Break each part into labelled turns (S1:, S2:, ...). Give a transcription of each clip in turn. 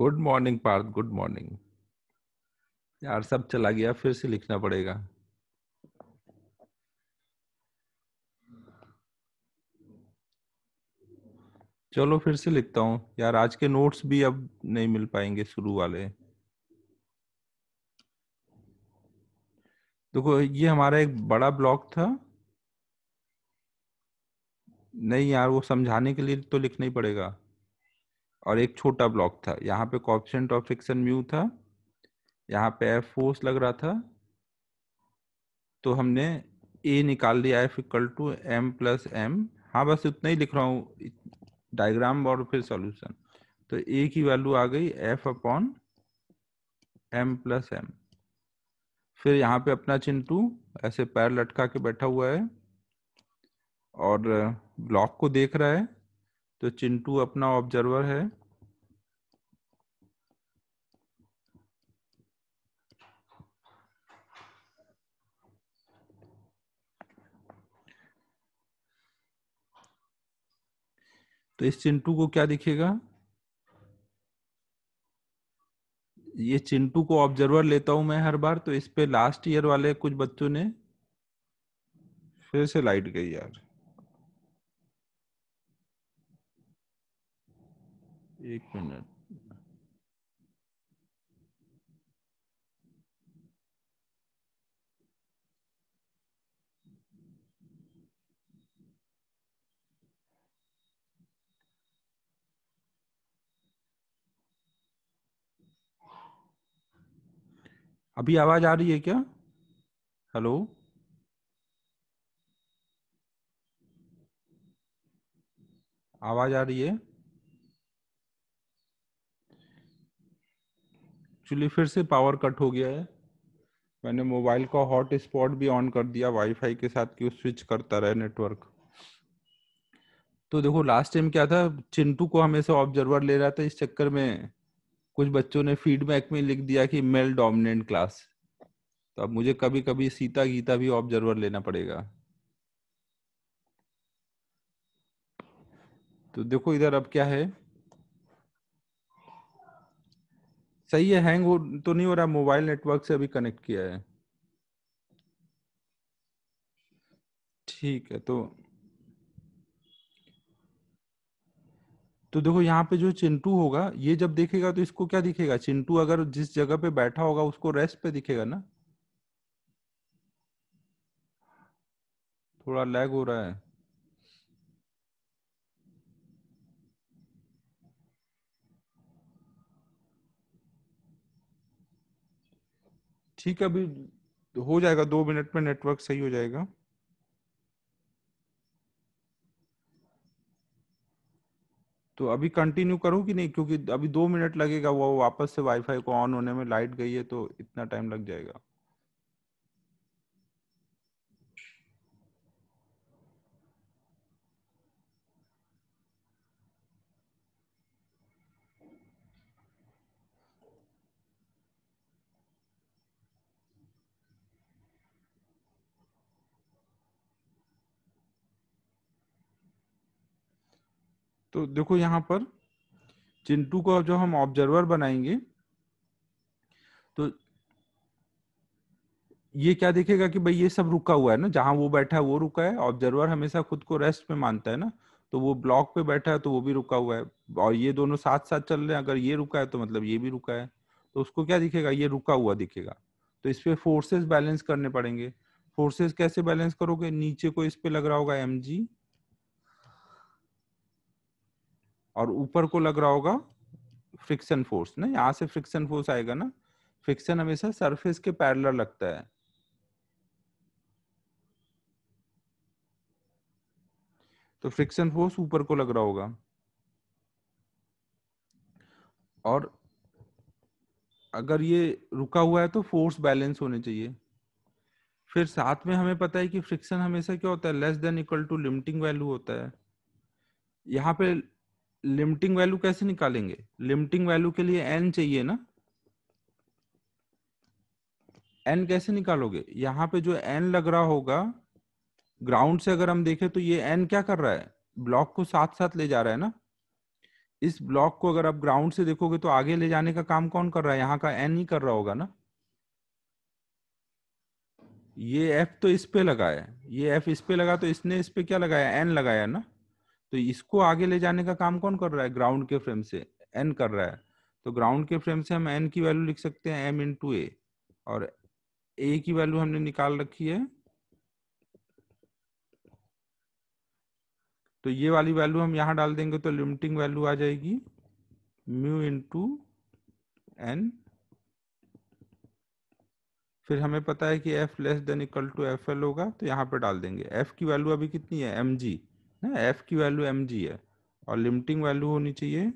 S1: Good morning Parth good morning यार सब चला गया फिर से लिखना पड़ेगा चलो फिर से लिखता हूँ यार आज के नोट्स भी अब नहीं मिल पाएंगे शुरू वाले देखो ये हमारा एक बड़ा ब्लॉक था नहीं यार वो समझाने के लिए तो लिखना ही पड़ेगा और एक छोटा ब्लॉक था यहाँ पे कॉपेंट ऑफ फिक्सन म्यू था यहाँ पे एफ फोर्स लग रहा था तो हमने ए निकाल दिया F equal to M plus M हाँ बस उतना ही लिख रहा हूँ डायग्राम और फिर सॉल्यूशन तो ए की वैल्यू आ गई F upon M plus M फिर यहाँ पे अपना चिंटू ऐसे पैर लटका के बैठा हुआ है और ब्लॉक को देख रहा है तो चिंटू अपना ऑब्जर्वर है तो इस चिंटू को क्या दिखेगा ये चिंटू को ऑब्जर्वर लेता हूं मैं हर बार तो इस पे लास्ट ईयर वाले कुछ बच्चों ने फिर से लाइट गई यार एक मिनट अभी आवाज आ रही है क्या हेलो आवाज आ रही है एक्चुअली फिर से पावर कट हो गया है मैंने मोबाइल का हॉट स्पॉट भी ऑन कर दिया वाईफाई के साथ कि स्विच करता रहे नेटवर्क तो देखो लास्ट टाइम क्या था चिंटू को हमेशा ऑब्जर्वर ले रहा था इस चक्कर में कुछ बच्चों ने फीडबैक में लिख दिया कि मेल डोमिनेंट क्लास तो अब मुझे कभी कभी सीता गीता भी ऑब्जर्वर लेना पड़ेगा तो देखो इधर अब क्या है सही है हैंग तो नहीं हो रहा मोबाइल नेटवर्क से अभी कनेक्ट किया है ठीक है तो तो देखो यहाँ पे जो चिंटू होगा ये जब देखेगा तो इसको क्या दिखेगा चिंटू अगर जिस जगह पे बैठा होगा उसको रेस्ट पे दिखेगा ना थोड़ा लैग हो रहा है ठीक है अभी हो जाएगा दो मिनट में नेटवर्क सही हो जाएगा तो अभी कंटिन्यू करूं कि नहीं क्योंकि अभी दो मिनट लगेगा वो वापस से वाईफाई को ऑन होने में लाइट गई है तो इतना टाइम लग जाएगा तो देखो यहाँ पर चिंटू को जो हम ऑब्जर्वर बनाएंगे तो ये क्या देखेगा कि भाई ये सब रुका हुआ है ना जहां वो बैठा है वो रुका है ऑब्जर्वर हमेशा खुद को रेस्ट में मानता है ना तो वो ब्लॉक पे बैठा है तो वो भी रुका हुआ है और ये दोनों साथ साथ चल रहे हैं अगर ये रुका है तो मतलब ये भी रुका है तो उसको क्या दिखेगा ये रुका हुआ दिखेगा तो इस पर फोर्सेस बैलेंस करने पड़ेंगे फोर्सेस कैसे बैलेंस करोगे नीचे को इस पे लग रहा होगा एम जी और ऊपर को लग रहा होगा फ्रिक्शन फोर्स ना यहाँ से फ्रिक्शन फोर्स आएगा ना फ्रिक्शन हमेशा सरफेस के पैरलर लगता है तो फ्रिक्शन फोर्स ऊपर को लग रहा होगा और अगर ये रुका हुआ है तो फोर्स बैलेंस होने चाहिए फिर साथ में हमें पता है कि फ्रिक्शन हमेशा क्या होता है less than equal to limiting value होता है यहाँ पे लिमिटिंग वैल्यू कैसे निकालेंगे लिमिटिंग वैल्यू के लिए एन चाहिए ना एन कैसे निकालोगे यहां पे जो एन लग रहा होगा ग्राउंड से अगर हम देखें तो ये एन क्या कर रहा है ब्लॉक को साथ साथ ले जा रहा है ना इस ब्लॉक को अगर आप ग्राउंड से देखोगे तो आगे ले जाने का काम कौन कर रहा है यहां का एन ही कर रहा होगा ना ये एफ तो इस पे लगा है ये एफ इस पे लगा तो इसने इस पे क्या लगाया एन लगाया ना तो इसको आगे ले जाने का काम कौन कर रहा है ग्राउंड के फ्रेम से एन कर रहा है तो ग्राउंड के फ्रेम से हम एन की वैल्यू लिख सकते हैं एम इन टू ए और ए की वैल्यू हमने निकाल रखी है तो ये वाली वैल्यू हम यहां डाल देंगे तो लिमिटिंग वैल्यू आ जाएगी म्यू इंटू एन फिर हमें पता है कि F less than equal to F L होगा तो यहां पे डाल देंगे एफ की वैल्यू अभी कितनी है एम जी ना एफ की वैल्यू एम जी है और लिमिटिंग वैल्यू होनी चाहिए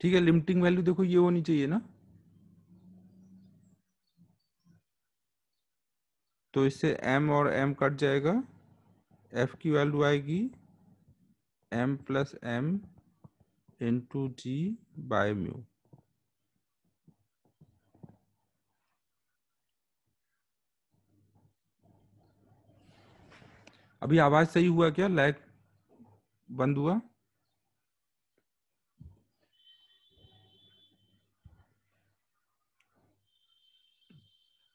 S1: ठीक है लिमिटिंग वैल्यू देखो ये होनी चाहिए ना तो इससे m और m कट जाएगा f की वैल्यू आएगी M plus M into G by mu अभी आवाज सही हुआ क्या लैग बंद हुआ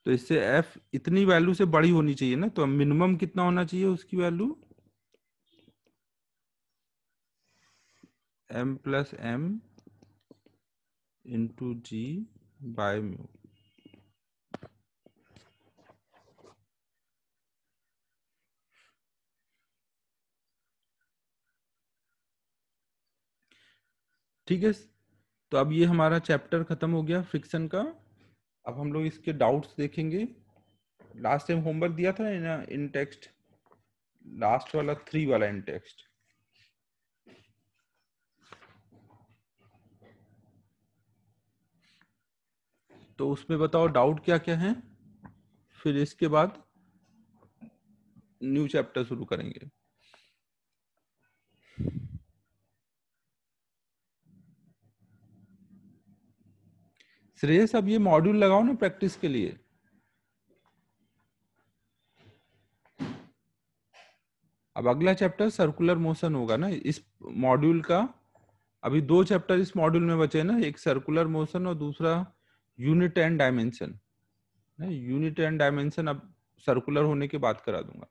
S1: तो इससे f इतनी वैल्यू से बड़ी होनी चाहिए ना तो मिनिमम कितना होना चाहिए उसकी value M plus M into G by mu ठीक है तो अब ये हमारा चैप्टर खत्म हो गया फ्रिक्शन का अब हम लोग इसके डाउट्स देखेंगे लास्ट टाइम होमवर्क दिया था ना इन टेक्स्ट लास्ट वाला थ्री वाला इन टेक्स्ट तो उसमें बताओ डाउट क्या क्या है फिर इसके बाद न्यू चैप्टर शुरू करेंगे श्रेयस अब ये मॉड्यूल लगाओ ना प्रैक्टिस के लिए अब अगला चैप्टर सर्कुलर मोशन होगा ना इस मॉड्यूल का अभी दो चैप्टर इस मॉड्यूल में बचे ना एक सर्कुलर मोशन और दूसरा unit and dimension unit and dimension अब सर्कुलर होने की बात करा दूंगा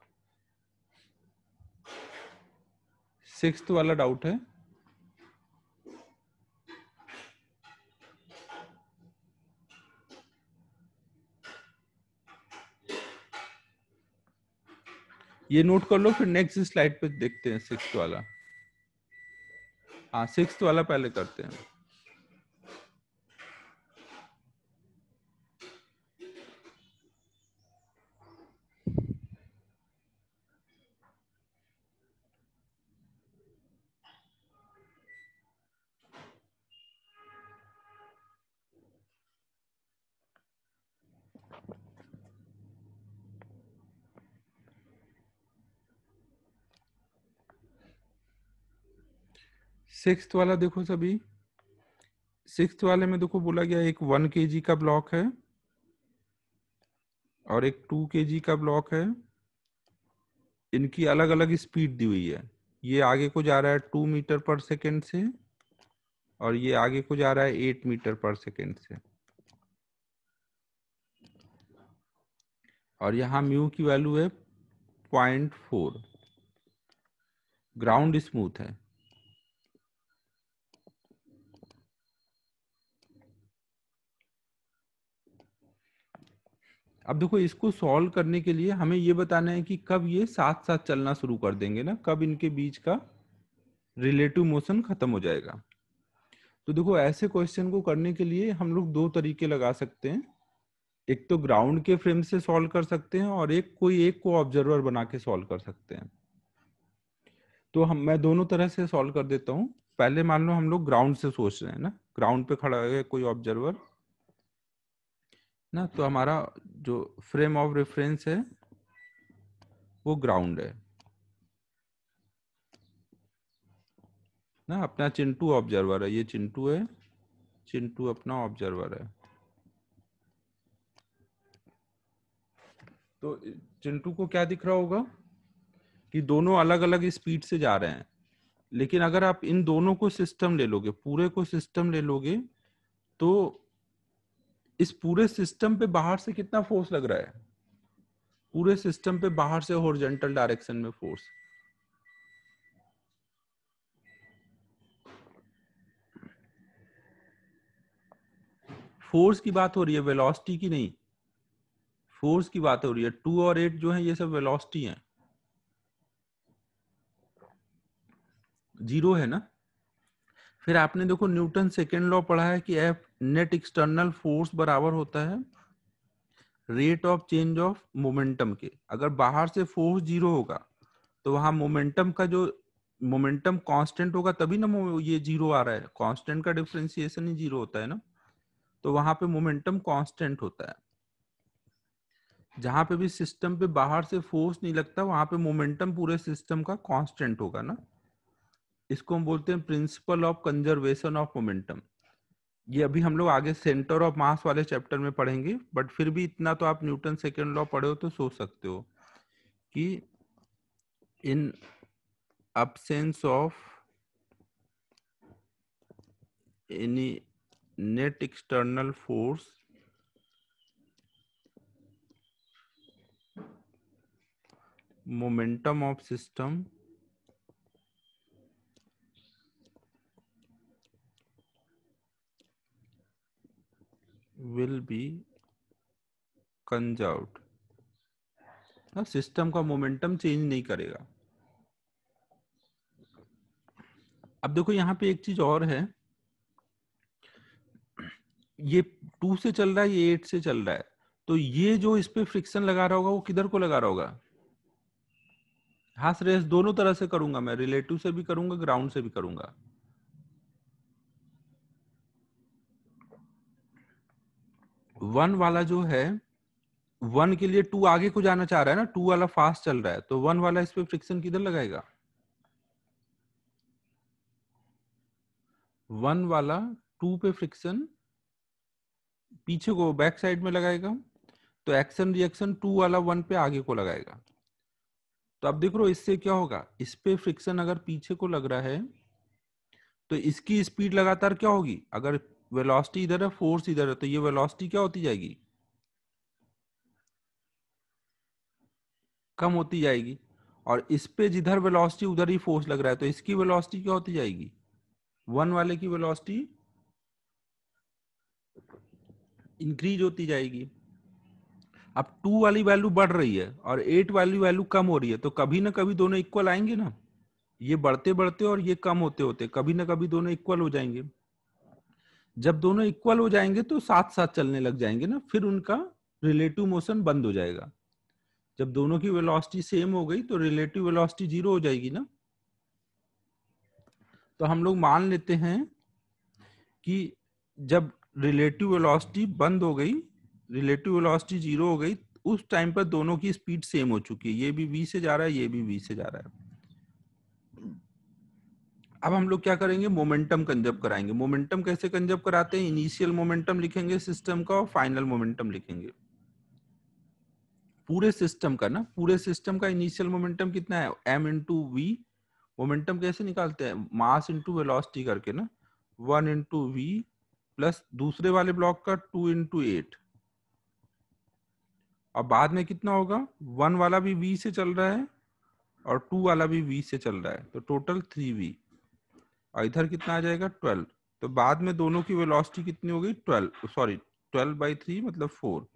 S1: सिक्स वाला डाउट है ये नोट कर लो फिर नेक्स्ट स्लाइड पे देखते हैं सिक्स वाला हाँ सिक्स वाला पहले करते हैं सिक्स वाला देखो सभी सिक्स वाले में देखो बोला गया एक वन के जी का ब्लॉक है और एक टू के जी का ब्लॉक है इनकी अलग अलग स्पीड दी हुई है ये आगे को जा रहा है टू मीटर पर सेकेंड से और ये आगे को जा रहा है एट मीटर पर सेकेंड से और यहां म्यू की वैल्यू है पॉइंट फोर ग्राउंड स्मूथ है अब देखो इसको सॉल्व करने के लिए हमें ये बताना है कि कब ये साथ साथ चलना शुरू कर देंगे ना कब इनके बीच का रिलेटिव मोशन खत्म हो जाएगा तो देखो ऐसे क्वेश्चन को करने के लिए हम लोग दो तरीके लगा सकते हैं एक तो ग्राउंड के फ्रेम से सॉल्व कर सकते हैं और एक कोई एक को ऑब्जर्वर बना के सॉल्व कर सकते हैं तो हम मैं दोनों तरह से सॉल्व कर देता हूँ पहले मान लो हम लोग ग्राउंड से सोच रहे हैं ना ग्राउंड पे खड़ा है कोई ऑब्जर्वर ना तो हमारा जो फ्रेम ऑफ रेफरेंस है वो ग्राउंड है ना अपना चिंटू ऑब्जर्वर है ये चिंटू है चिंटू अपना ऑब्जर्वर है तो चिंटू को क्या दिख रहा होगा कि दोनों अलग अलग स्पीड से जा रहे हैं लेकिन अगर आप इन दोनों को सिस्टम ले लोगे पूरे को सिस्टम ले लोगे तो इस पूरे सिस्टम पे बाहर से कितना फोर्स लग रहा है पूरे सिस्टम पे बाहर से हॉरिजॉन्टल डायरेक्शन में फोर्स फोर्स की बात हो रही है वेलोसिटी की नहीं फोर्स की बात हो रही है टू और एट जो है ये सब वेलोसिटी हैं जीरो है ना फिर आपने देखो न्यूटन सेकेंड लॉ पढ़ा है कि एफ नेट एक्सटर्नल फोर्स बराबर होता है rate of change of momentum के अगर बाहर से फोर्स जीरो होगा तो वहां मोमेंटम का जो मोमेंटम कांस्टेंट होगा तभी ना ये जीरो आ रहा है कांस्टेंट का डिफ्रेंसिएशन ही जीरो होता है ना तो वहां पे मोमेंटम कांस्टेंट होता है जहां पे भी सिस्टम पे बाहर से फोर्स नहीं लगता वहां पे मोमेंटम पूरे सिस्टम का कांस्टेंट होगा ना इसको हम बोलते हैं principle of conservation of momentum ये अभी हम लोग आगे सेंटर ऑफ मास वाले चैप्टर में पढ़ेंगे बट फिर भी इतना तो आप न्यूटन सेकेंड लॉ पढ़े हो तो सोच सकते हो कि in absence of any net external force momentum of system will be conserved. System का मोमेंटम चेंज नहीं करेगा अब देखो यहाँ पे एक चीज और है ये टू से चल रहा है ये एट से चल रहा है तो ये जो इस पे फ्रिक्शन लगा रहा होगा वो किधर को लगा रहा होगा हाथ रेस दोनों तरह से करूंगा मैं रिलेटिव से भी करूंगा ग्राउंड से भी करूंगा वन वाला जो है वन के लिए टू आगे को जाना चाह रहा है ना टू वाला फास्ट चल रहा है तो वन वाला इस पर फ्रिक्शन किधर लगाएगा वन वाला टू पे फ्रिक्शन पीछे को बैक साइड में लगाएगा तो एक्शन रिएक्शन टू वाला वन पे आगे को लगाएगा तो अब देख रो इससे क्या होगा इस पे फ्रिक्शन अगर पीछे को लग रहा है तो इसकी स्पीड लगातार क्या होगी अगर वेलोसिटी इधर है फोर्स इधर है तो ये वेलोसिटी क्या होती जाएगी कम होती जाएगी और इस पे जिधर वेलोसिटी उधर ही फोर्स लग रहा है तो इसकी वेलोसिटी क्या होती जाएगी वन वाले की वेलोसिटी इंक्रीज होती जाएगी अब टू वाली वैल्यू बढ़ रही है और एट वाली वैल्यू कम हो रही है तो कभी ना कभी दोनों इक्वल आएंगे ना ये बढ़ते बढ़ते और ये कम होते होते कभी ना कभी दोनों इक्वल हो जाएंगे जब दोनों इक्वल हो जाएंगे तो साथ साथ चलने लग जाएंगे ना फिर उनका रिलेटिव मोशन बंद हो जाएगा जब दोनों की वेलोसिटी सेम हो गई तो रिलेटिव वेलोसिटी जीरो हो जाएगी ना तो हम लोग मान लेते हैं कि जब रिलेटिव वेलोसिटी बंद हो गई रिलेटिव वेलोसिटी जीरो हो गई उस टाइम पर दोनों की स्पीड सेम हो चुकी है ये भी वी से जा रहा है ये भी वी से जा रहा है अब हम लोग क्या करेंगे मोमेंटम कंजर्व कराएंगे मोमेंटम कैसे कंजर्व कराते हैं इनिशियल मोमेंटम लिखेंगे सिस्टम का और फाइनल मोमेंटम लिखेंगे पूरे सिस्टम का ना पूरे सिस्टम का इनिशियल मोमेंटम कितना है एम इंटू वी मोमेंटम कैसे निकालते हैं मास इंटू वेलॉसिटी करके ना वन इंटू वी प्लस दूसरे वाले ब्लॉक का टू इंटू एट और बाद में कितना होगा वन वाला भी वी से चल रहा है और टू वाला भी वी से चल रहा है तो टोटल थ्री वी और इधर कितना आ जाएगा ट्वेल्व तो बाद में दोनों की वेलोसिटी कितनी होगी twelve sorry twelve by three मतलब फोर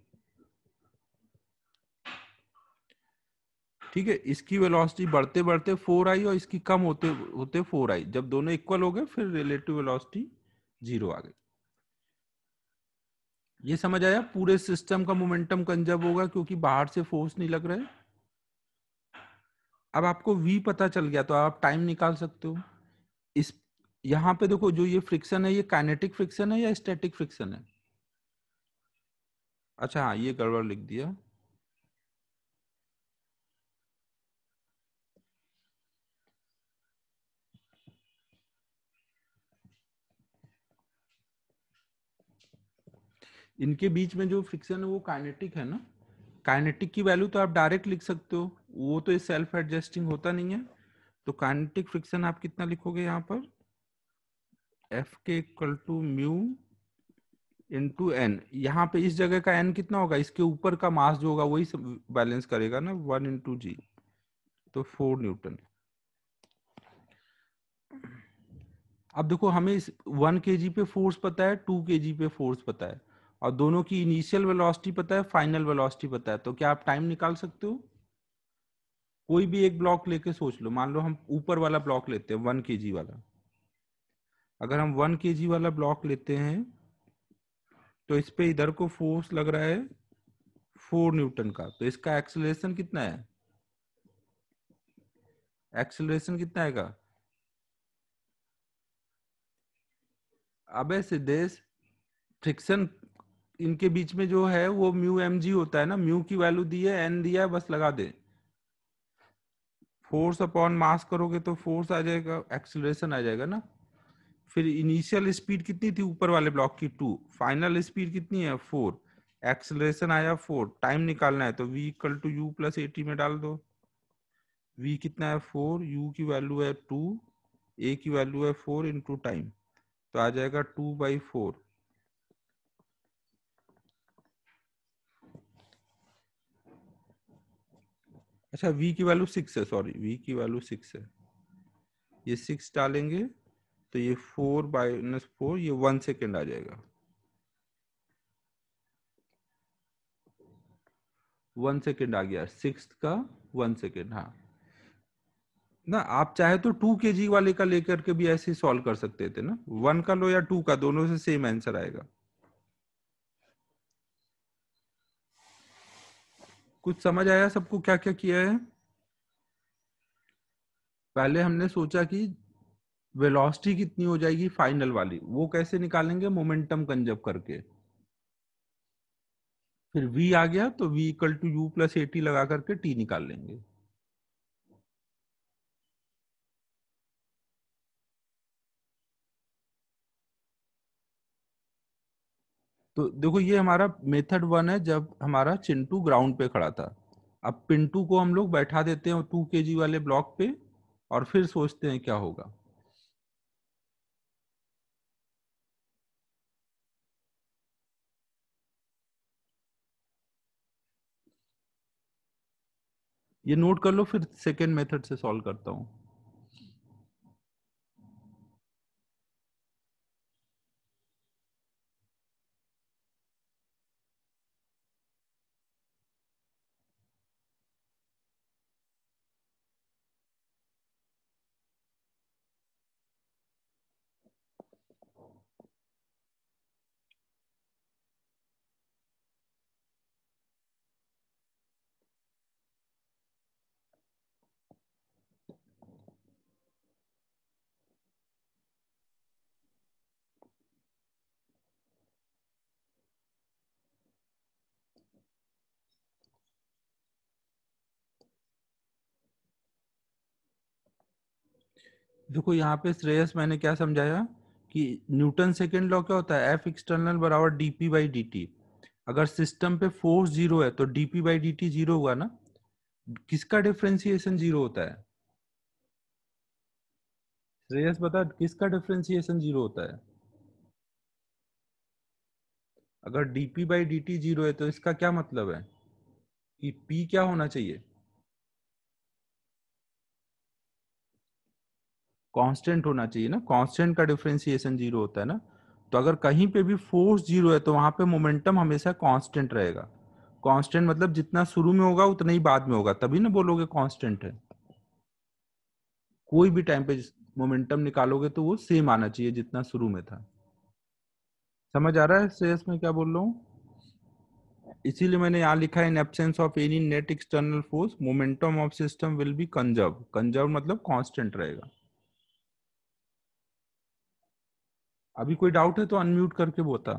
S1: ठीक है इसकी वेलोसिटी बढ़ते बढ़ते फोर आई और इसकी कम होते होते फोर आई जब दोनों इक्वल हो गए फिर रिलेटिव वेलोसिटी जीरो आ गई ये समझ आया पूरे सिस्टम का मोमेंटम कंजर्व होगा क्योंकि बाहर से फोर्स नहीं लग रहे अब आपको वी पता चल गया तो आप टाइम निकाल सकते हो इस यहाँ पे देखो जो ये फ्रिक्शन है ये काइनेटिक फ्रिक्शन है या स्टैटिक फ्रिक्शन है अच्छा हाँ ये गड़बड़ लिख दिया इनके बीच में जो फ्रिक्शन है वो काइनेटिक है ना काइनेटिक की वैल्यू तो आप डायरेक्ट लिख सकते हो वो तो सेल्फ एडजस्टिंग होता नहीं है तो काइनेटिक फ्रिक्शन आप कितना लिखोगे यहाँ पर F K equal to mu into N यहाँ पे इस जगह का एन कितना होगा इसके ऊपर का मास जो होगा वही बैलेंस करेगा ना वन इंटू जी तो फोर न्यूटन अब देखो हमें इस वन के जी पे फोर्स पता है टू के जी पे फोर्स पता है और दोनों की इनिशियल वेलोसिटी पता है फाइनल वेलोसिटी पता है तो क्या आप टाइम निकाल सकते हो कोई भी एक ब्लॉक लेके सोच लो मान लो हम ऊपर वाला ब्लॉक लेते हैं वन के जी वाला अगर हम वन के वाला ब्लॉक लेते हैं तो इस पे इधर को फोर्स लग रहा है फोर न्यूटन का तो इसका एक्सेलरेशन कितना है एक्सेलरेशन कितना आएगा अबे सिद्धेश फ्रिक्शन इनके बीच में जो है वो म्यू एम जी होता है ना म्यू की वैल्यू दी है एन दिया है बस लगा दे फोर्स अपॉन मास करोगे तो फोर्स आ जाएगा एक्सेलरेशन आ जाएगा ना फिर इनिशियल स्पीड कितनी थी ऊपर वाले ब्लॉक की टू फाइनल स्पीड कितनी है फोर एक्सलेशन आया फोर टाइम निकालना है तो V equal to U plus A T में डाल दो v कितना है फोर u की वैल्यू है टू a की वैल्यू है फोर इंटू टाइम तो आ जाएगा टू बाई फोर अच्छा v की वैल्यू सिक्स है सॉरी v की वैल्यू सिक्स है ये सिक्स डालेंगे तो ये फोर माइनस फोर ये वन सेकेंड आ जाएगा वन सेकेंड आ गया सिक्स का वन सेकेंड हाँ ना आप चाहे तो टू के जी वाले का लेकर के भी ऐसे ही सॉल्व कर सकते थे ना वन का लो या टू का दोनों से सेम आंसर आएगा कुछ समझ आया सबको क्या क्या किया है पहले हमने सोचा कि वेलोसिटी कितनी हो जाएगी फाइनल वाली वो कैसे निकालेंगे मोमेंटम कंजर्व करके फिर v आ गया तो v equal to U plus A लगा करके t निकाल लेंगे तो देखो ये हमारा मेथड वन है जब हमारा चिंटू ग्राउंड पे खड़ा था अब पिंटू को हम लोग बैठा देते हैं टू के वाले ब्लॉक पे और फिर सोचते हैं क्या होगा ये नोट कर लो फिर सेकेंड मेथड से सॉल्व करता हूँ देखो यहाँ पे श्रेयस मैंने क्या समझाया कि न्यूटन सेकेंड लॉ क्या होता है एफ एक्सटर्नल बराबर डीपी बाई डी अगर सिस्टम पे फोर्स जीरो है तो D P by D T zero हुआ ना किसका डिफ्रेंसिएशन जीरो होता है श्रेयस बता किसका डिफ्रेंसिएशन जीरो होता है अगर D P by D T zero है तो इसका क्या मतलब है कि पी क्या होना चाहिए कांस्टेंट होना चाहिए ना कांस्टेंट का डिफ्रेंसिएशन जीरो होता है ना तो अगर कहीं पे भी फोर्स जीरो है तो वहां पे मोमेंटम हमेशा कांस्टेंट रहेगा कांस्टेंट मतलब जितना शुरू में होगा उतना ही बाद में होगा तभी ना बोलोगे कांस्टेंट है कोई भी टाइम पे मोमेंटम निकालोगे तो वो सेम आना चाहिए जितना शुरू में था समझ आ रहा है श्रेयस में क्या बोल रहा हूँ इसीलिए मैंने यहाँ लिखा है in absence of any net external force momentum of system will be conserve conserve मतलब कॉन्स्टेंट रहेगा अभी कोई डाउट है तो अनम्यूट करके बोता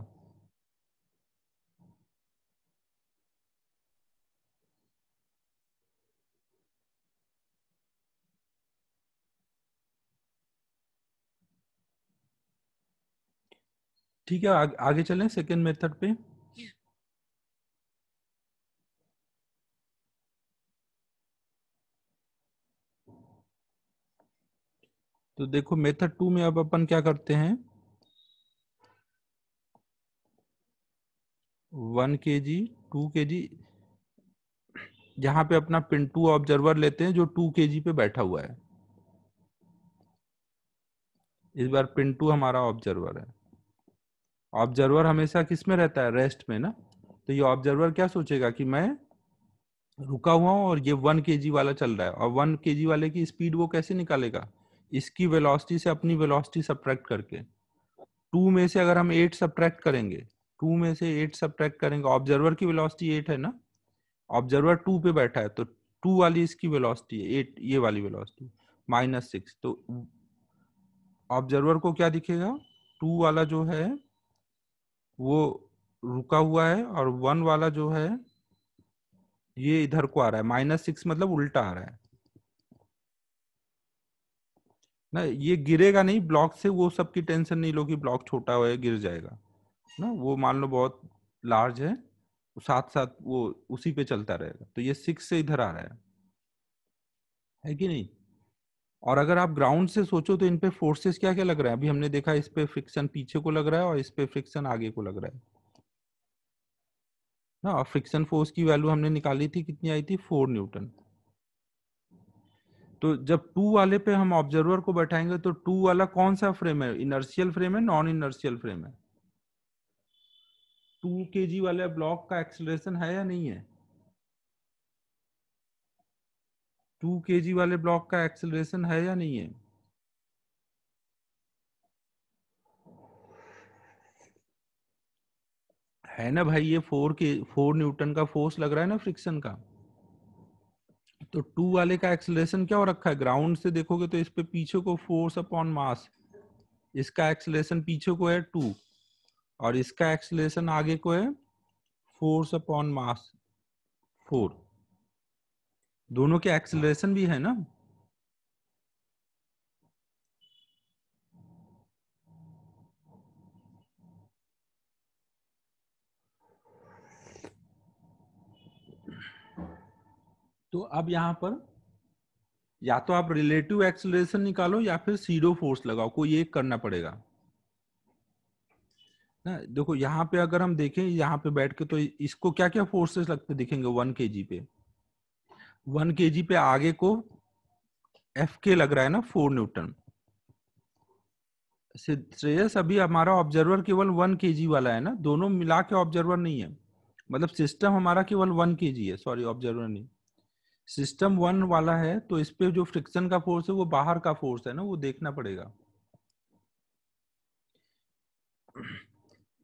S1: ठीक है आ, आगे चलें सेकेंड मेथड पे तो देखो मेथड टू में अब अपन क्या करते हैं वन के जी टू के जी जहां पे अपना पिंटू ऑब्जर्वर लेते हैं जो टू के जी पे बैठा हुआ है इस बार पिंटू हमारा ऑब्जर्वर है ऑब्जर्वर हमेशा किस में रहता है रेस्ट में ना तो ये ऑब्जर्वर क्या सोचेगा कि मैं रुका हुआ हूं और ये वन के वाला चल रहा है और वन के वाले की स्पीड वो कैसे निकालेगा इसकी वेलोसिटी से अपनी वेलोसिटी सब्ट्रैक्ट करके टू में से अगर हम एट सब्ट्रैक्ट करेंगे टू में से एट सब्ट्रैक्ट करेंगे ऑब्जर्वर की वेलोसिटी एट है ना ऑब्जर्वर टू पे बैठा है तो टू वाली इसकी वेलोसिटी है एट ये वाली वेलोसिटी माइनस सिक्स तो ऑब्जर्वर को क्या दिखेगा टू वाला जो है वो रुका हुआ है और वन वाला जो है ये इधर को आ रहा है माइनस सिक्स मतलब उल्टा आ रहा है ना ये गिरेगा नहीं ब्लॉक से वो सबकी टेंशन नहीं लोगी ब्लॉक छोटा हो गिर जाएगा ना वो मान लो बहुत लार्ज है साथ साथ वो उसी पे चलता रहेगा तो ये सिक्स से इधर आ रहा है है कि नहीं और अगर आप ग्राउंड से सोचो तो इनपे फोर्सेस क्या क्या लग रहा है अभी हमने देखा इस पे फ्रिक्शन पीछे को लग रहा है और इस पे फ्रिक्शन आगे को लग रहा है ना और फ्रिक्शन फोर्स की वैल्यू हमने निकाली थी कितनी आई थी फोर न्यूटन तो जब टू वाले पे हम ऑब्जर्वर को बैठाएंगे तो टू वाला कौन सा फ्रेम है इनर्शियल फ्रेम है नॉन इनर्शियल फ्रेम है टू के जी वाले ब्लॉक का एक्सलेशन है या नहीं है टू के जी वाले ब्लॉक का एक्सलेशन है या नहीं है है ना भाई ये फोर के फोर न्यूटन का फोर्स लग रहा है ना फ्रिक्शन का तो टू वाले का एक्सलेशन क्या हो रखा है ग्राउंड से देखोगे तो इस पे पीछे को फोर्स अपॉन मास इसका एक्सलेशन पीछे को है टू और इसका एक्सलेशन आगे को है फोर्स अपॉन मास फोर दोनों के एक्सलेशन भी है ना तो अब यहां पर या तो आप रिलेटिव एक्सलेशन निकालो या फिर सीडो फोर्स लगाओ को ये करना पड़ेगा ना देखो यहाँ पे अगर हम देखें यहाँ पे बैठ के तो इसको क्या क्या फोर्सेस लगते दिखेंगे वन के जी पे वन के जी पे आगे को एफ के लग रहा है ना फोर न्यूटन श्रेयस अभी हमारा ऑब्जर्वर केवल वन के जी वाला है ना दोनों मिला के ऑब्जर्वर नहीं है मतलब सिस्टम हमारा केवल वन के जी है सॉरी ऑब्जर्वर नहीं सिस्टम वन वाला है तो इस पे जो फ्रिक्शन का फोर्स है वो बाहर का फोर्स है ना वो देखना पड़ेगा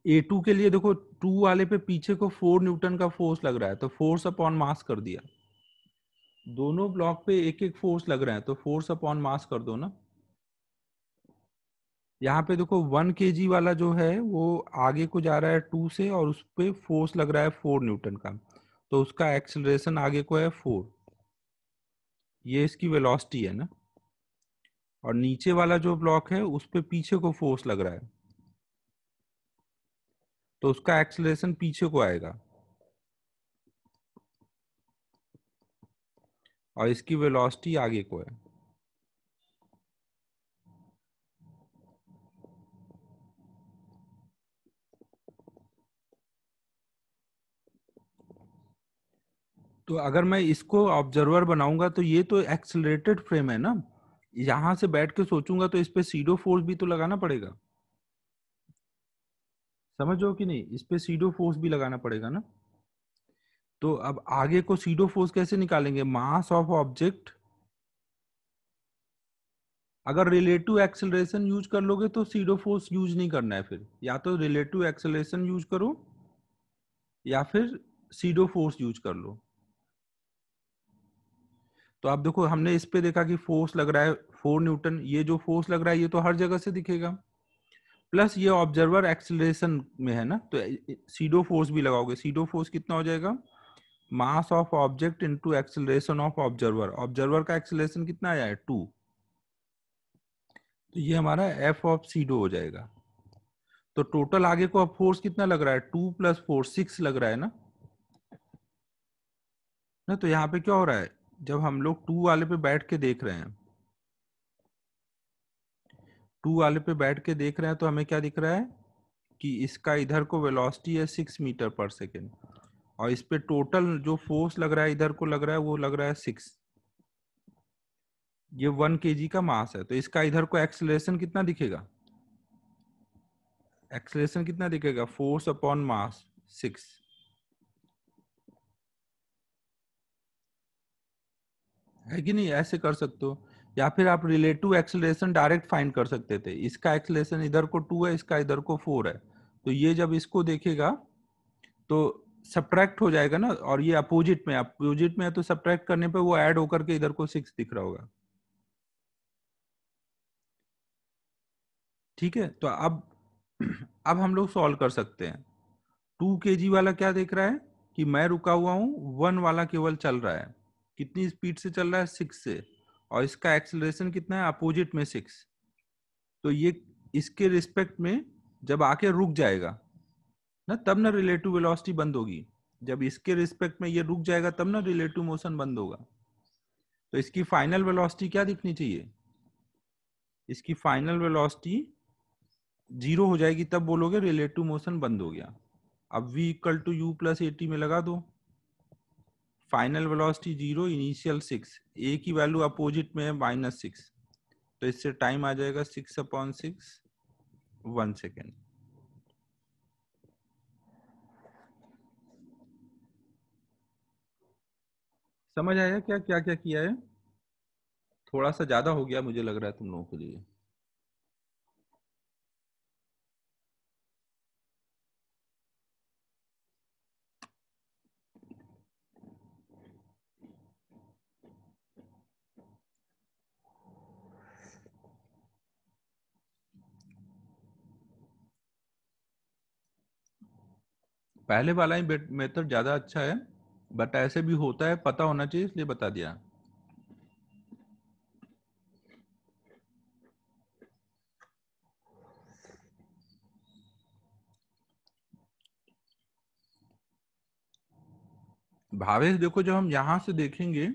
S1: ए टू के लिए देखो टू वाले पे पीछे को फोर न्यूटन का फोर्स लग रहा है तो फोर्स अपॉन मास कर दिया दोनों ब्लॉक पे एक एक फोर्स लग रहा है तो फोर्स अपॉन मास कर दो ना यहाँ पे देखो वन के वाला जो है वो आगे को जा रहा है टू से और उस पर फोर्स लग रहा है फोर न्यूटन का तो उसका एक्सलरेशन आगे को है फोर ये इसकी वेलोसिटी है ना और नीचे वाला जो ब्लॉक है उस पर पीछे को फोर्स लग रहा है तो उसका एक्सलेशन पीछे को आएगा और इसकी वेलोसिटी आगे को है तो अगर मैं इसको ऑब्जर्वर बनाऊंगा तो ये तो एक्सलेटेड फ्रेम है ना यहां से बैठ के सोचूंगा तो इस पर सीडो फोर्स भी तो लगाना पड़ेगा समझो कि नहीं इस पे सीडो फोर्स भी लगाना पड़ेगा ना तो अब आगे को सीडो फोर्स कैसे निकालेंगे मास ऑफ ऑब्जेक्ट अगर रिलेटिव एक्सेलरेशन यूज कर लोगे तो सीडो फोर्स यूज नहीं करना है फिर या तो रिलेटिव एक्सेलरेशन यूज करो या फिर सीडो फोर्स यूज कर लो तो आप देखो हमने इस पे देखा कि फोर्स लग रहा है फोर न्यूटन ये जो फोर्स लग रहा है ये तो हर जगह से दिखेगा प्लस ये ऑब्जर्वर एक्सिलेशन में है ना तो सीडो फोर्स भी लगाओगे सीडो फोर्स कितना हो जाएगा mass of object into acceleration of observer observer का एक्सिलेशन कितना आया है टू तो ये हमारा एफ ऑफ सीडो हो जाएगा तो टोटल आगे को अब फोर्स कितना लग रहा है टू प्लस फोर सिक्स लग रहा है ना ना तो यहाँ पे क्या हो रहा है जब हम लोग टू वाले पे बैठ के देख रहे हैं टू वाले पे बैठ के देख रहे हैं तो हमें क्या दिख रहा है कि इसका इधर को वेलोसिटी है सिक्स मीटर पर सेकेंड और इस पे टोटल जो फोर्स लग रहा है इधर को लग रहा है वो लग रहा है सिक्स ये वन के का मास है तो इसका इधर को एक्सलेशन कितना दिखेगा एक्सलेशन कितना दिखेगा फोर्स अपॉन मास सिक्स है कि नहीं ऐसे कर सकते हो या फिर आप रिलेटिव एक्सलेशन डायरेक्ट फाइंड कर सकते थे इसका एक्सलेशन इधर को टू है इसका इधर को फोर है तो ये जब इसको देखेगा तो सब्ट्रैक्ट हो जाएगा ना और ये अपोजिट में अपोजिट में है तो सब्ट्रैक्ट करने पे वो ऐड होकर के इधर को सिक्स दिख रहा होगा ठीक है तो अब अब हम लोग सॉल्व कर सकते हैं टू के जी वाला क्या देख रहा है कि मैं रुका हुआ हूं वन वाला केवल चल रहा है कितनी स्पीड से चल रहा है सिक्स से और इसका एक्सेलरेशन कितना है अपोजिट में सिक्स तो ये इसके रिस्पेक्ट में जब आके रुक जाएगा ना तब ना रिलेटिव वेलोसिटी बंद होगी जब इसके रिस्पेक्ट में ये रुक जाएगा तब ना रिलेटिव मोशन बंद होगा तो इसकी फाइनल वेलोसिटी क्या दिखनी चाहिए इसकी फाइनल वेलोसिटी जीरो हो जाएगी तब बोलोगे रिलेटिव मोशन बंद हो गया अब v equal to U plus A T में लगा दो final velocity zero initial six A की वैल्यू अपोजिट में है माइनस सिक्स तो इससे टाइम आ जाएगा six upon six one second समझ आया क्या क्या क्या किया है थोड़ा सा ज्यादा हो गया मुझे लग रहा है तुम लोगों के लिए पहले वाला ही मेथड ज्यादा अच्छा है बट ऐसे भी होता है पता होना चाहिए इसलिए बता दिया भावेश देखो जब हम यहां से देखेंगे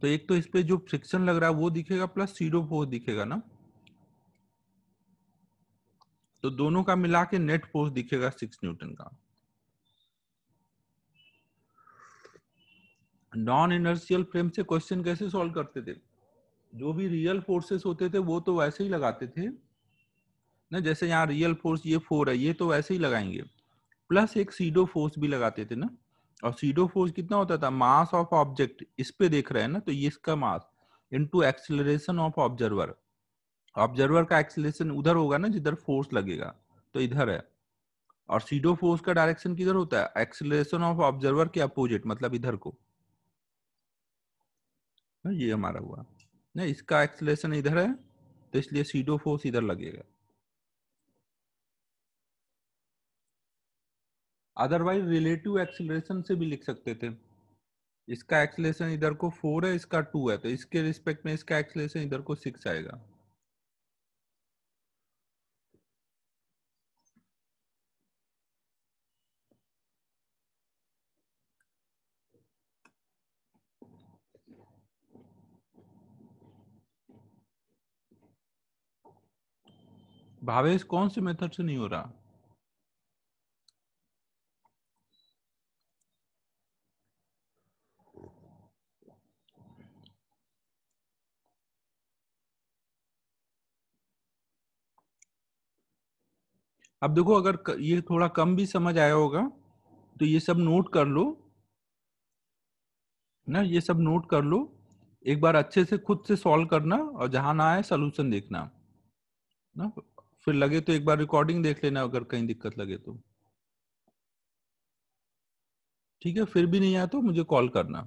S1: तो एक तो इस पे जो फ्रिक्शन लग रहा है वो दिखेगा प्लस सीरो फोर दिखेगा ना तो दोनों का मिला के नेट फोर्स दिखेगा सिक्स न्यूटन का नॉन इनर्शियल फ्रेम से क्वेश्चन कैसे सॉल्व करते थे जो भी रियल फोर्सेस होते थे वो तो वैसे ही लगाते थे ना जैसे यहाँ रियल फोर्स ये फोर है ये तो वैसे ही लगाएंगे प्लस एक सीडो फोर्स भी लगाते थे ना और सीडो फोर्स कितना होता था मास ऑफ ऑब्जेक्ट इस पे देख रहे हैं ना तो ये इसका mass into acceleration of observer observer तो का एक्सिलेशन उधर होगा ना जिधर फोर्स लगेगा तो इधर है और सीडो फोर्स का डायरेक्शन किधर होता है एक्सिलेशन ऑफ ऑब्जर्वर के अपोजिट मतलब इधर को हाँ, ये हमारा हुआ ना इसका एक्सेलरेशन इधर है तो इसलिए सीडो फोर्स इधर लगेगा अदरवाइज रिलेटिव एक्सेलरेशन से भी लिख सकते थे इसका एक्सिलेशन इधर को फोर है इसका टू है तो इसके रिस्पेक्ट में इसका एक्सिलेशन इधर को सिक्स आएगा भावेश कौन से मेथड से नहीं हो रहा अब देखो अगर ये थोड़ा कम भी समझ आया होगा तो ये सब नोट कर लो ना ये सब नोट कर लो एक बार अच्छे से खुद से सॉल्व करना और जहां ना आए सोल्यूशन देखना ना फिर लगे तो एक बार रिकॉर्डिंग देख लेना अगर कहीं दिक्कत लगे तो ठीक है फिर भी नहीं आया तो मुझे कॉल करना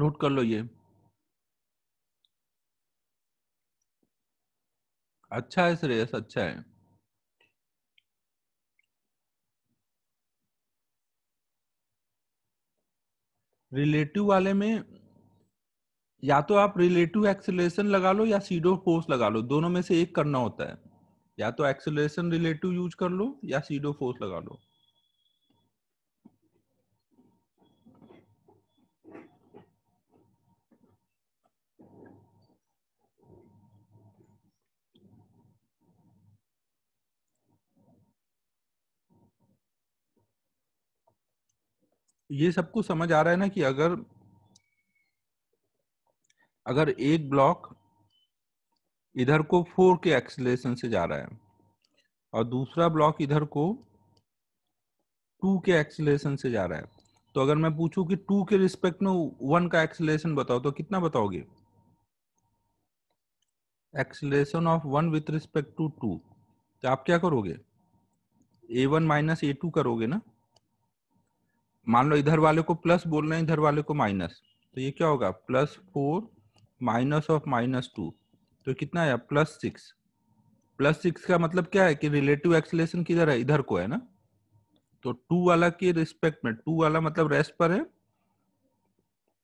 S1: नोट कर लो ये अच्छा है श्रेयस अच्छा है रिलेटिव वाले में या तो आप रिलेटिव एक्सेलरेशन लगा लो या सीडो फोर्स लगा लो दोनों में से एक करना होता है या तो एक्सेलरेशन रिलेटिव यूज कर लो या सीडो फोर्स लगा लो ये सबको समझ आ रहा है ना कि अगर अगर एक ब्लॉक इधर को फोर के एक्सलेशन से जा रहा है और दूसरा ब्लॉक इधर को टू के एक्सलेशन से जा रहा है तो अगर मैं पूछूं कि टू के रिस्पेक्ट में वन का एक्सलेशन बताओ तो कितना बताओगे acceleration of one with respect to two तो आप क्या करोगे A one minus A two करोगे ना मान लो इधर वाले को प्लस बोल रहे हैं इधर वाले को माइनस तो ये क्या होगा plus four minus of minus two तो कितना है प्लस सिक्स प्लस सिक्स का मतलब क्या है कि रिलेटिव एक्सलेशन किधर है इधर को है ना तो टू वाला के रिस्पेक्ट में टू वाला मतलब रेस्ट पर है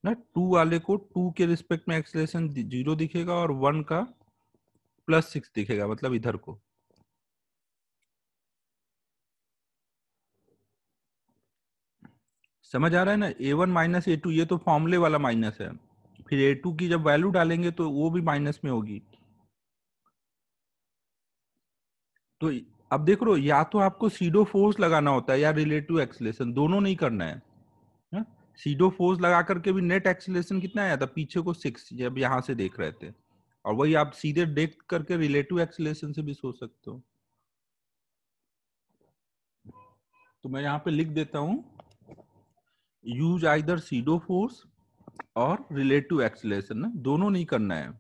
S1: ना टू वाले को टू के रिस्पेक्ट में एक्सलेशन जीरो दिखेगा और वन का प्लस सिक्स दिखेगा मतलब इधर को समझ आ रहा है ना A one minus A two ये तो फॉर्मूले वाला माइनस है फिर ए टू की जब वैल्यू डालेंगे तो वो भी माइनस में होगी तो अब देख लो या तो आपको सीडो फोर्स लगाना होता है या रिलेटिव एक्सलेशन दोनों नहीं करना है सीडो हाँ? फोर्स लगा करके भी नेट एक्सलेशन कितना आया था पीछे को सिक्स जब यहां से देख रहे थे और वही आप सीधे देख करके रिलेटिव एक्सलेशन से भी सोच सकते हो तो मैं यहाँ पे लिख देता हूं यूज आइदर सीडो फोर्स और रिलेट टू एक्सेलेरेशन दोनों नहीं करना है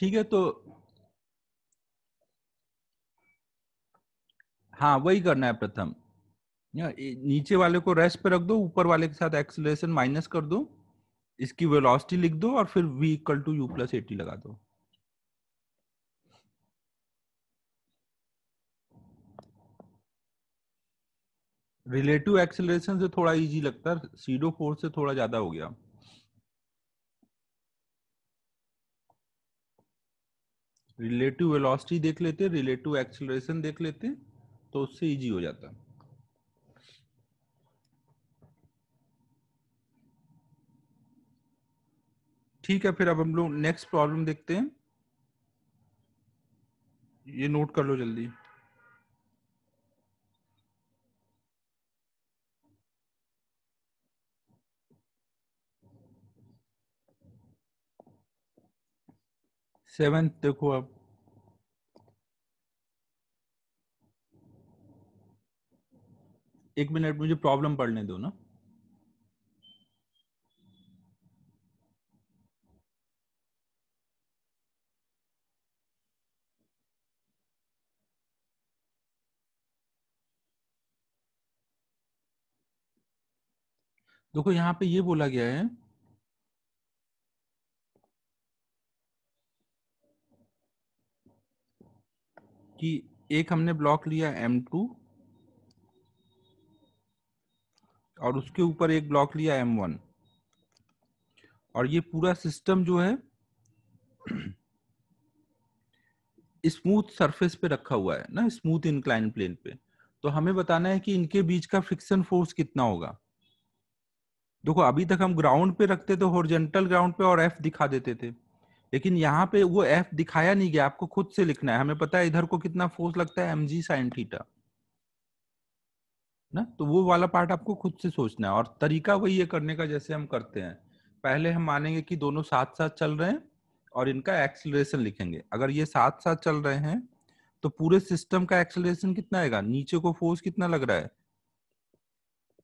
S1: ठीक है तो हाँ वही करना है प्रथम नीचे वाले को रेस्ट पे रख दो ऊपर वाले के साथ एक्सलेशन माइनस कर दो इसकी वेलोसिटी लिख दो और फिर v equal to U plus A T लगा दो रिलेटिव एक्सेलरेशन से थोड़ा इजी लगता है सीडो फोर्स से थोड़ा ज्यादा हो गया रिलेटिव वेलोसिटी देख लेते रिलेटिव एक्सेलरेशन देख लेते तो उससे इजी हो जाता ठीक है फिर अब हम लोग नेक्स्ट प्रॉब्लम देखते हैं ये नोट कर लो जल्दी सेवेंथ देखो आप एक मिनट मुझे प्रॉब्लम पढ़ने दो ना देखो यहां पे ये बोला गया है कि एक हमने ब्लॉक लिया एम टू और उसके ऊपर एक ब्लॉक लिया एम वन और ये पूरा सिस्टम जो है स्मूथ सरफेस पे रखा हुआ है ना स्मूथ इंक्लाइन प्लेन पे तो हमें बताना है कि इनके बीच का फ्रिक्शन फोर्स कितना होगा देखो अभी तक हम ग्राउंड पे रखते थे हॉरिजॉन्टल ग्राउंड पे और एफ दिखा देते थे लेकिन यहाँ पे वो एफ दिखाया नहीं गया आपको खुद से लिखना है हमें पता है इधर को कितना फोर्स लगता है एम जी साइन थीटा ना तो वो वाला पार्ट आपको खुद से सोचना है और तरीका वही है करने का जैसे हम करते हैं पहले हम मानेंगे कि दोनों साथ साथ चल रहे हैं और इनका एक्सलरेशन लिखेंगे अगर ये साथ साथ चल रहे हैं तो पूरे सिस्टम का एक्सलेशन कितना आएगा नीचे को फोर्स कितना लग रहा है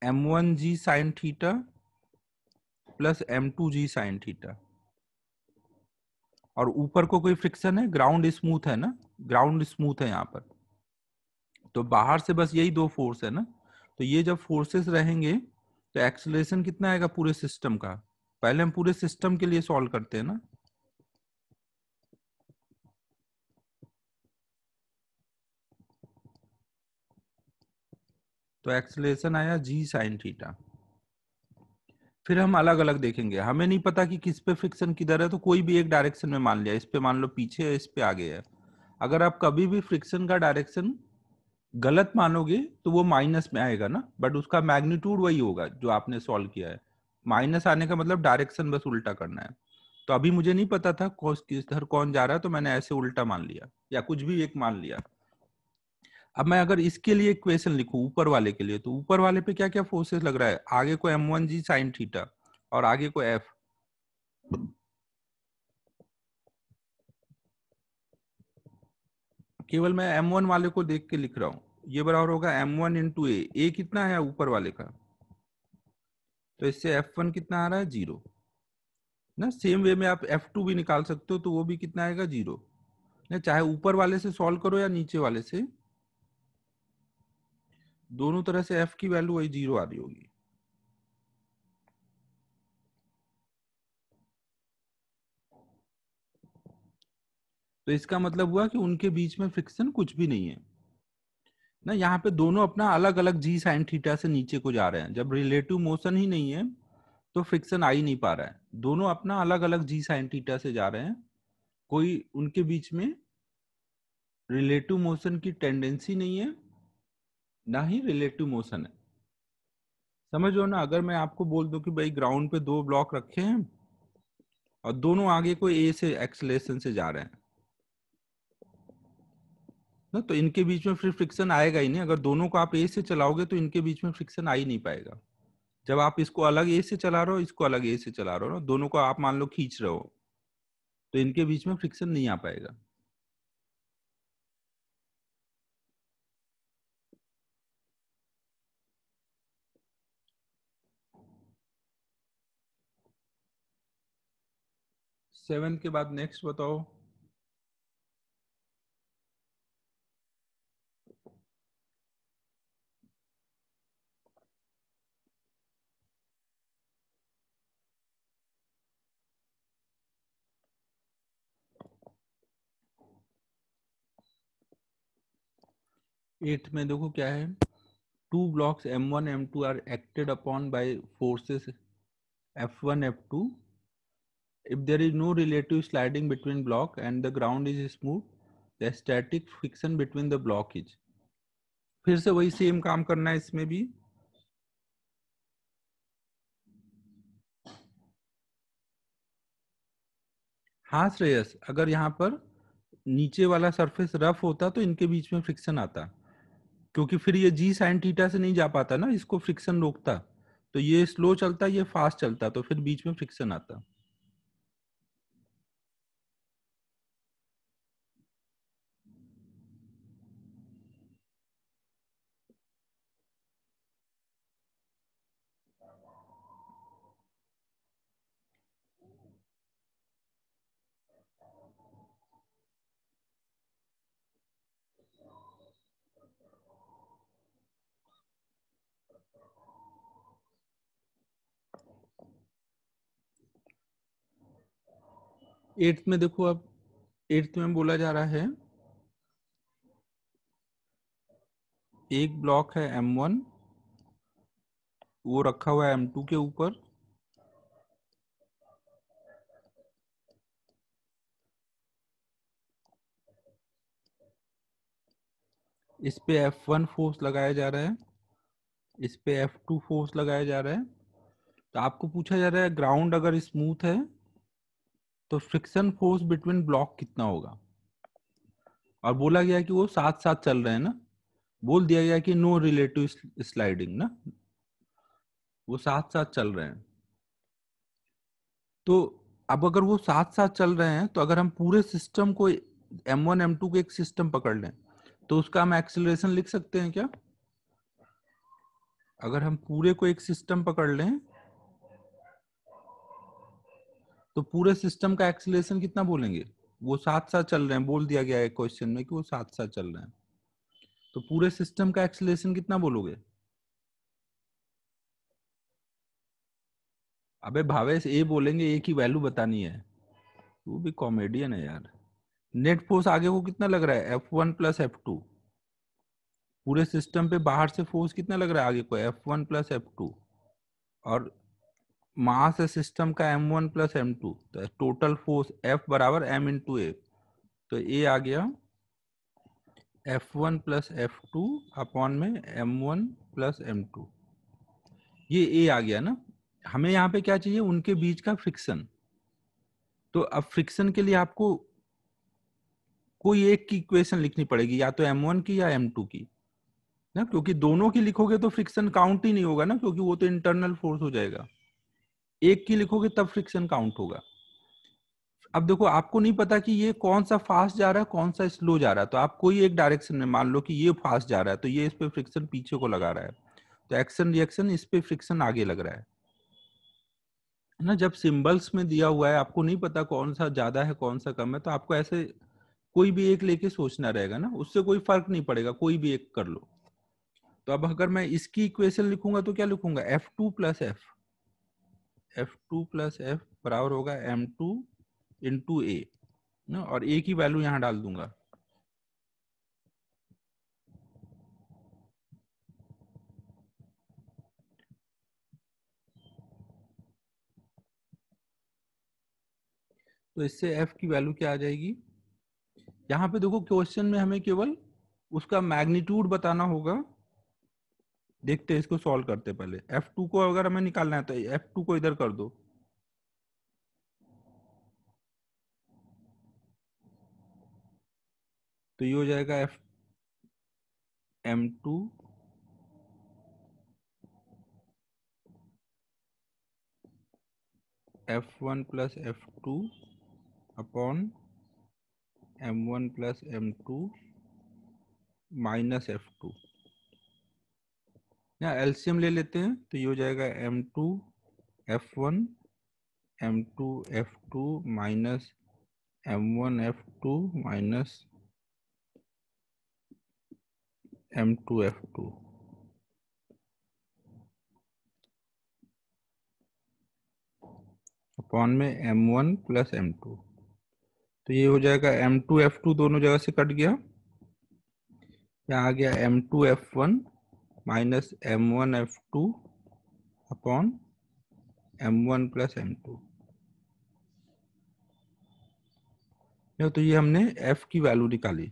S1: M one G sine theta plus M two G sine theta और ऊपर को कोई फ्रिक्शन है ग्राउंड स्मूथ है ना ग्राउंड स्मूथ है यहाँ पर तो बाहर से बस यही दो फोर्स है ना तो ये जब फोर्सेस रहेंगे तो एक्सलेशन कितना आएगा पूरे सिस्टम का पहले हम पूरे सिस्टम के लिए सॉल्व करते हैं ना तो एक्सलेशन आया जी साइन थीटा फिर हम अलग अलग देखेंगे हमें नहीं पता कि किस पे फ्रिक्शन किधर है तो कोई भी एक डायरेक्शन में मान लिया इस पे मान लो पीछे है इस पे आगे है अगर आप कभी भी फ्रिक्शन का डायरेक्शन गलत मानोगे तो वो माइनस में आएगा ना बट उसका मैग्नीट्यूड वही होगा जो आपने सॉल्व किया है माइनस आने का मतलब डायरेक्शन बस उल्टा करना है तो अभी मुझे नहीं पता था किस धर कौन जा रहा है तो मैंने ऐसे उल्टा मान लिया या कुछ भी एक मान लिया अब मैं अगर इसके लिए क्वेश्चन लिखू ऊपर वाले के लिए तो ऊपर वाले पे क्या क्या फोर्सेस लग रहा है आगे को M one G sine theta और आगे को एफ केवल मैं एम वन वाले को देख के लिख रहा हूं ये बराबर होगा M one into A A कितना है ऊपर वाले का तो इससे एफ वन कितना आ रहा है जीरो ना सेम वे में आप एफ टू भी निकाल सकते हो तो वो भी कितना आएगा जीरो ना चाहे ऊपर वाले से सॉल्व करो या नीचे वाले से दोनों तरह से एफ की वैल्यू वही जीरो आ रही होगी तो इसका मतलब हुआ कि उनके बीच में फ्रिक्शन कुछ भी नहीं है ना यहाँ पे दोनों अपना अलग अलग जी साइन थीटा से नीचे को जा रहे हैं जब रिलेटिव मोशन ही नहीं है तो फ्रिक्शन आ ही नहीं पा रहा है दोनों अपना अलग अलग जी साइन थीटा से जा रहे हैं कोई उनके बीच में रिलेटिव मोशन की टेंडेंसी नहीं है ना ही रिलेटिव मोशन है समझो ना अगर मैं आपको बोल दूं कि भाई ग्राउंड पे दो ब्लॉक रखे हैं और दोनों आगे को ए से एक्सलेशन से जा रहे हैं ना तो इनके बीच में फिर फ्रिक्शन आएगा ही नहीं अगर दोनों को आप ए से चलाओगे तो इनके बीच में फ्रिक्शन आ ही नहीं पाएगा जब आप इसको अलग ए से चला रहे हो इसको अलग ए से चला रहे हो ना दोनों को आप मान लो खींच रहे हो तो इनके बीच में फ्रिक्शन नहीं आ पाएगा सेवन के बाद नेक्स्ट बताओ एट में देखो क्या है two blocks M one M two are acted upon by forces F one F two if there is no relative sliding between block and the ground is smooth the static friction between the block is फिर से वही same काम करना है इसमें भी हाँ श्रेयस अगर यहाँ पर नीचे वाला सरफेस रफ होता तो इनके बीच में फ्रिक्शन आता क्योंकि फिर ये जी साइन टीटा से नहीं जा पाता ना इसको फ्रिक्शन रोकता तो ये स्लो चलता ये फास्ट चलता तो फिर बीच में फ्रिक्शन आता एट्थ में देखो अब एट्थ में बोला जा रहा है एक ब्लॉक है एम वन वो रखा हुआ है एम टू के ऊपर इस पे एफ वन फोर्स लगाया जा रहा है इस पे एफ टू फोर्स लगाया जा रहा है तो आपको पूछा जा रहा है ग्राउंड अगर स्मूथ है तो फ्रिक्शन फोर्स बिटवीन ब्लॉक कितना होगा और बोला गया कि वो साथ साथ चल रहे हैं ना बोल दिया गया कि नो रिलेटिव स्लाइडिंग ना वो साथ साथ चल रहे हैं तो अब अगर वो साथ साथ चल रहे हैं तो अगर हम पूरे सिस्टम को M1 M2 के एक सिस्टम पकड़ लें तो उसका हम एक्सिलेशन लिख सकते हैं क्या अगर हम पूरे को एक सिस्टम पकड़ लें तो पूरे सिस्टम का एक्सेलरेशन कितना बोलेंगे वो साथ साथ चल रहे हैं बोल दिया गया है क्वेश्चन में कि वो साथ साथ चल रहे हैं तो पूरे सिस्टम का एक्सेलरेशन कितना बोलोगे अबे भावेश ए बोलेंगे ए की वैल्यू बतानी है वो भी कॉमेडियन है यार नेट फोर्स आगे को कितना लग रहा है F one plus F two पूरे सिस्टम पे बाहर से फोर्स कितना लग रहा है आगे को F one plus F two और मास सिस्टम का M one plus M two तो टोटल फोर्स एफ बराबर एम इन टू एफ तो ए आ गया F one plus F two upon में M one plus M two ये A आ गया ना हमें यहाँ पे क्या चाहिए उनके बीच का फ्रिक्शन तो अब फ्रिक्शन के लिए आपको कोई एक की इक्वेशन लिखनी पड़ेगी या तो एम वन की या एम टू की ना क्योंकि दोनों की लिखोगे तो फ्रिक्शन काउंट ही नहीं होगा ना क्योंकि वो तो इंटरनल फोर्स हो जाएगा एक की लिखोगे तब फ्रिक्शन काउंट होगा अब देखो आपको नहीं पता कि ये कौन सा फास्ट जा रहा है कौन सा स्लो जा रहा है तो आप कोई एक डायरेक्शन में मान लो कि ये फास्ट जा रहा है तो ये इस पे फ्रिक्शन पीछे को लगा रहा है तो एक्शन रिएक्शन इस पे फ्रिक्शन आगे लग रहा है ना जब सिंबल्स में दिया हुआ है आपको नहीं पता कौन सा ज्यादा है कौन सा कम है तो आपको ऐसे कोई भी एक लेके सोचना रहेगा ना उससे कोई फर्क नहीं पड़ेगा कोई भी एक कर लो तो अब अगर मैं इसकी इक्वेशन लिखूंगा तो क्या लिखूंगा F two plus F F two plus F बराबर होगा एम टू टू ए और ए की वैल्यू यहां डाल दूंगा तो इससे एफ की वैल्यू क्या आ जाएगी यहां पे देखो क्वेश्चन में हमें केवल उसका मैग्नीट्यूड बताना होगा देखते हैं इसको सॉल्व करते पहले F2 को अगर हमें निकालना है तो F2 को इधर कर दो तो ये हो जाएगा F M2 F1 plus F two upon M one plus M two minus F two ना एल्सियम ले लेते हैं तो ये हो जाएगा M two F one M two F two minus M one F two minus M two F two upon में M one plus M two तो ये हो जाएगा एम टू एफ टू दोनों जगह से कट गया यहाँ आ गया M two F one minus M one F two upon M one plus M two या तो ये हमने एफ की वैल्यू निकाली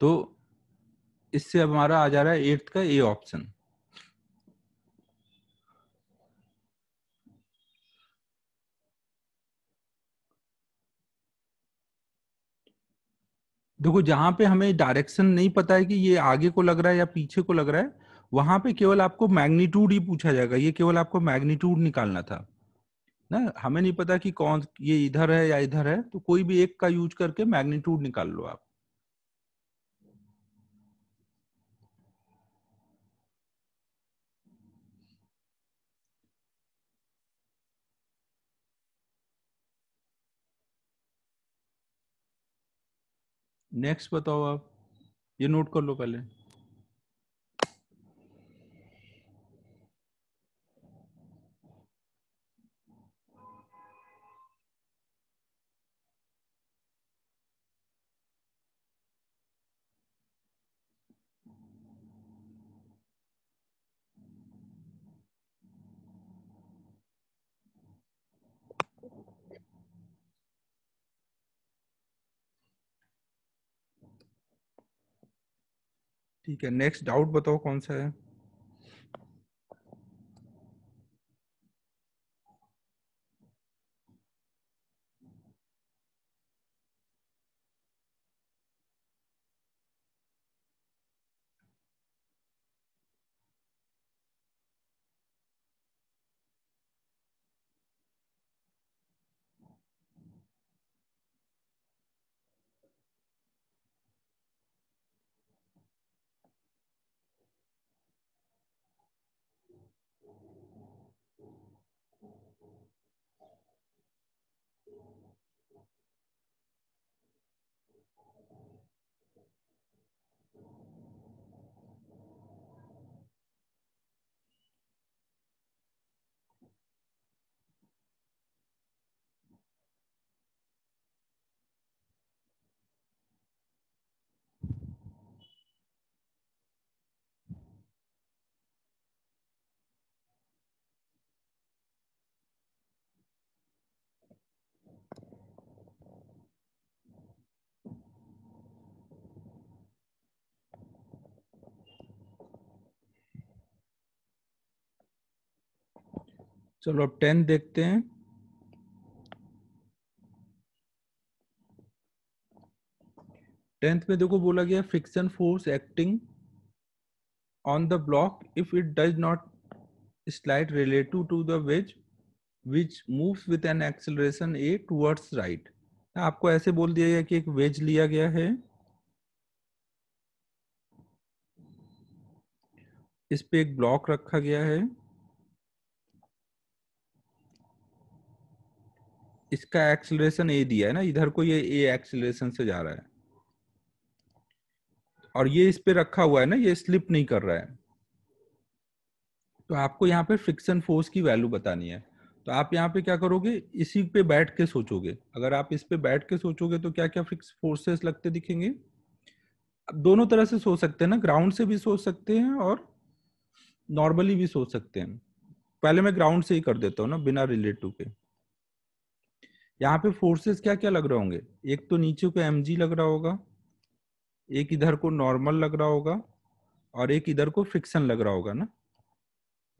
S1: तो इससे अब हमारा आ जा रहा है एट्थ का ए ऑप्शन देखो जहां पे हमें डायरेक्शन नहीं पता है कि ये आगे को लग रहा है या पीछे को लग रहा है वहां पे केवल आपको मैग्नीट्यूड ही पूछा जाएगा ये केवल आपको मैग्नीट्यूड निकालना था ना हमें नहीं पता कि कौन ये इधर है या इधर है तो कोई भी एक का यूज करके मैग्नीट्यूड निकाल लो आप नेक्स्ट बताओ आप ये नोट कर लो पहले ठीक है नेक्स्ट डाउट बताओ कौन सा है चलो अब टेन देखते हैं टेंथ में देखो बोला गया friction force acting on the block if it does not slide relative to the wedge which moves with an acceleration A towards right आपको ऐसे बोल दिया गया कि एक वेज लिया गया है इस पे एक ब्लॉक रखा गया है इसका एक्सलेशन ए दिया है ना इधर को ये ए एक्सलेशन से जा रहा है और ये इस पे रखा हुआ है ना ये स्लिप नहीं कर रहा है तो आपको यहाँ पे फ्रिक्शन फोर्स की वैल्यू बतानी है तो आप यहाँ पे क्या करोगे इसी पे बैठ के सोचोगे अगर आप इस पे बैठ के सोचोगे तो क्या क्या फिक्स फोर्सेस लगते दिखेंगे आप दोनों तरह से सोच सकते हैं ना ग्राउंड से भी सोच सकते हैं और नॉर्मली भी सोच सकते हैं पहले मैं ग्राउंड से ही कर देता हूँ ना बिना रिलेटिव के यहाँ पे फोर्सेस क्या क्या लग रहे होंगे एक तो नीचे को एम लग रहा होगा एक इधर को नॉर्मल लग रहा होगा और एक इधर को फ्रिक्शन लग रहा होगा ना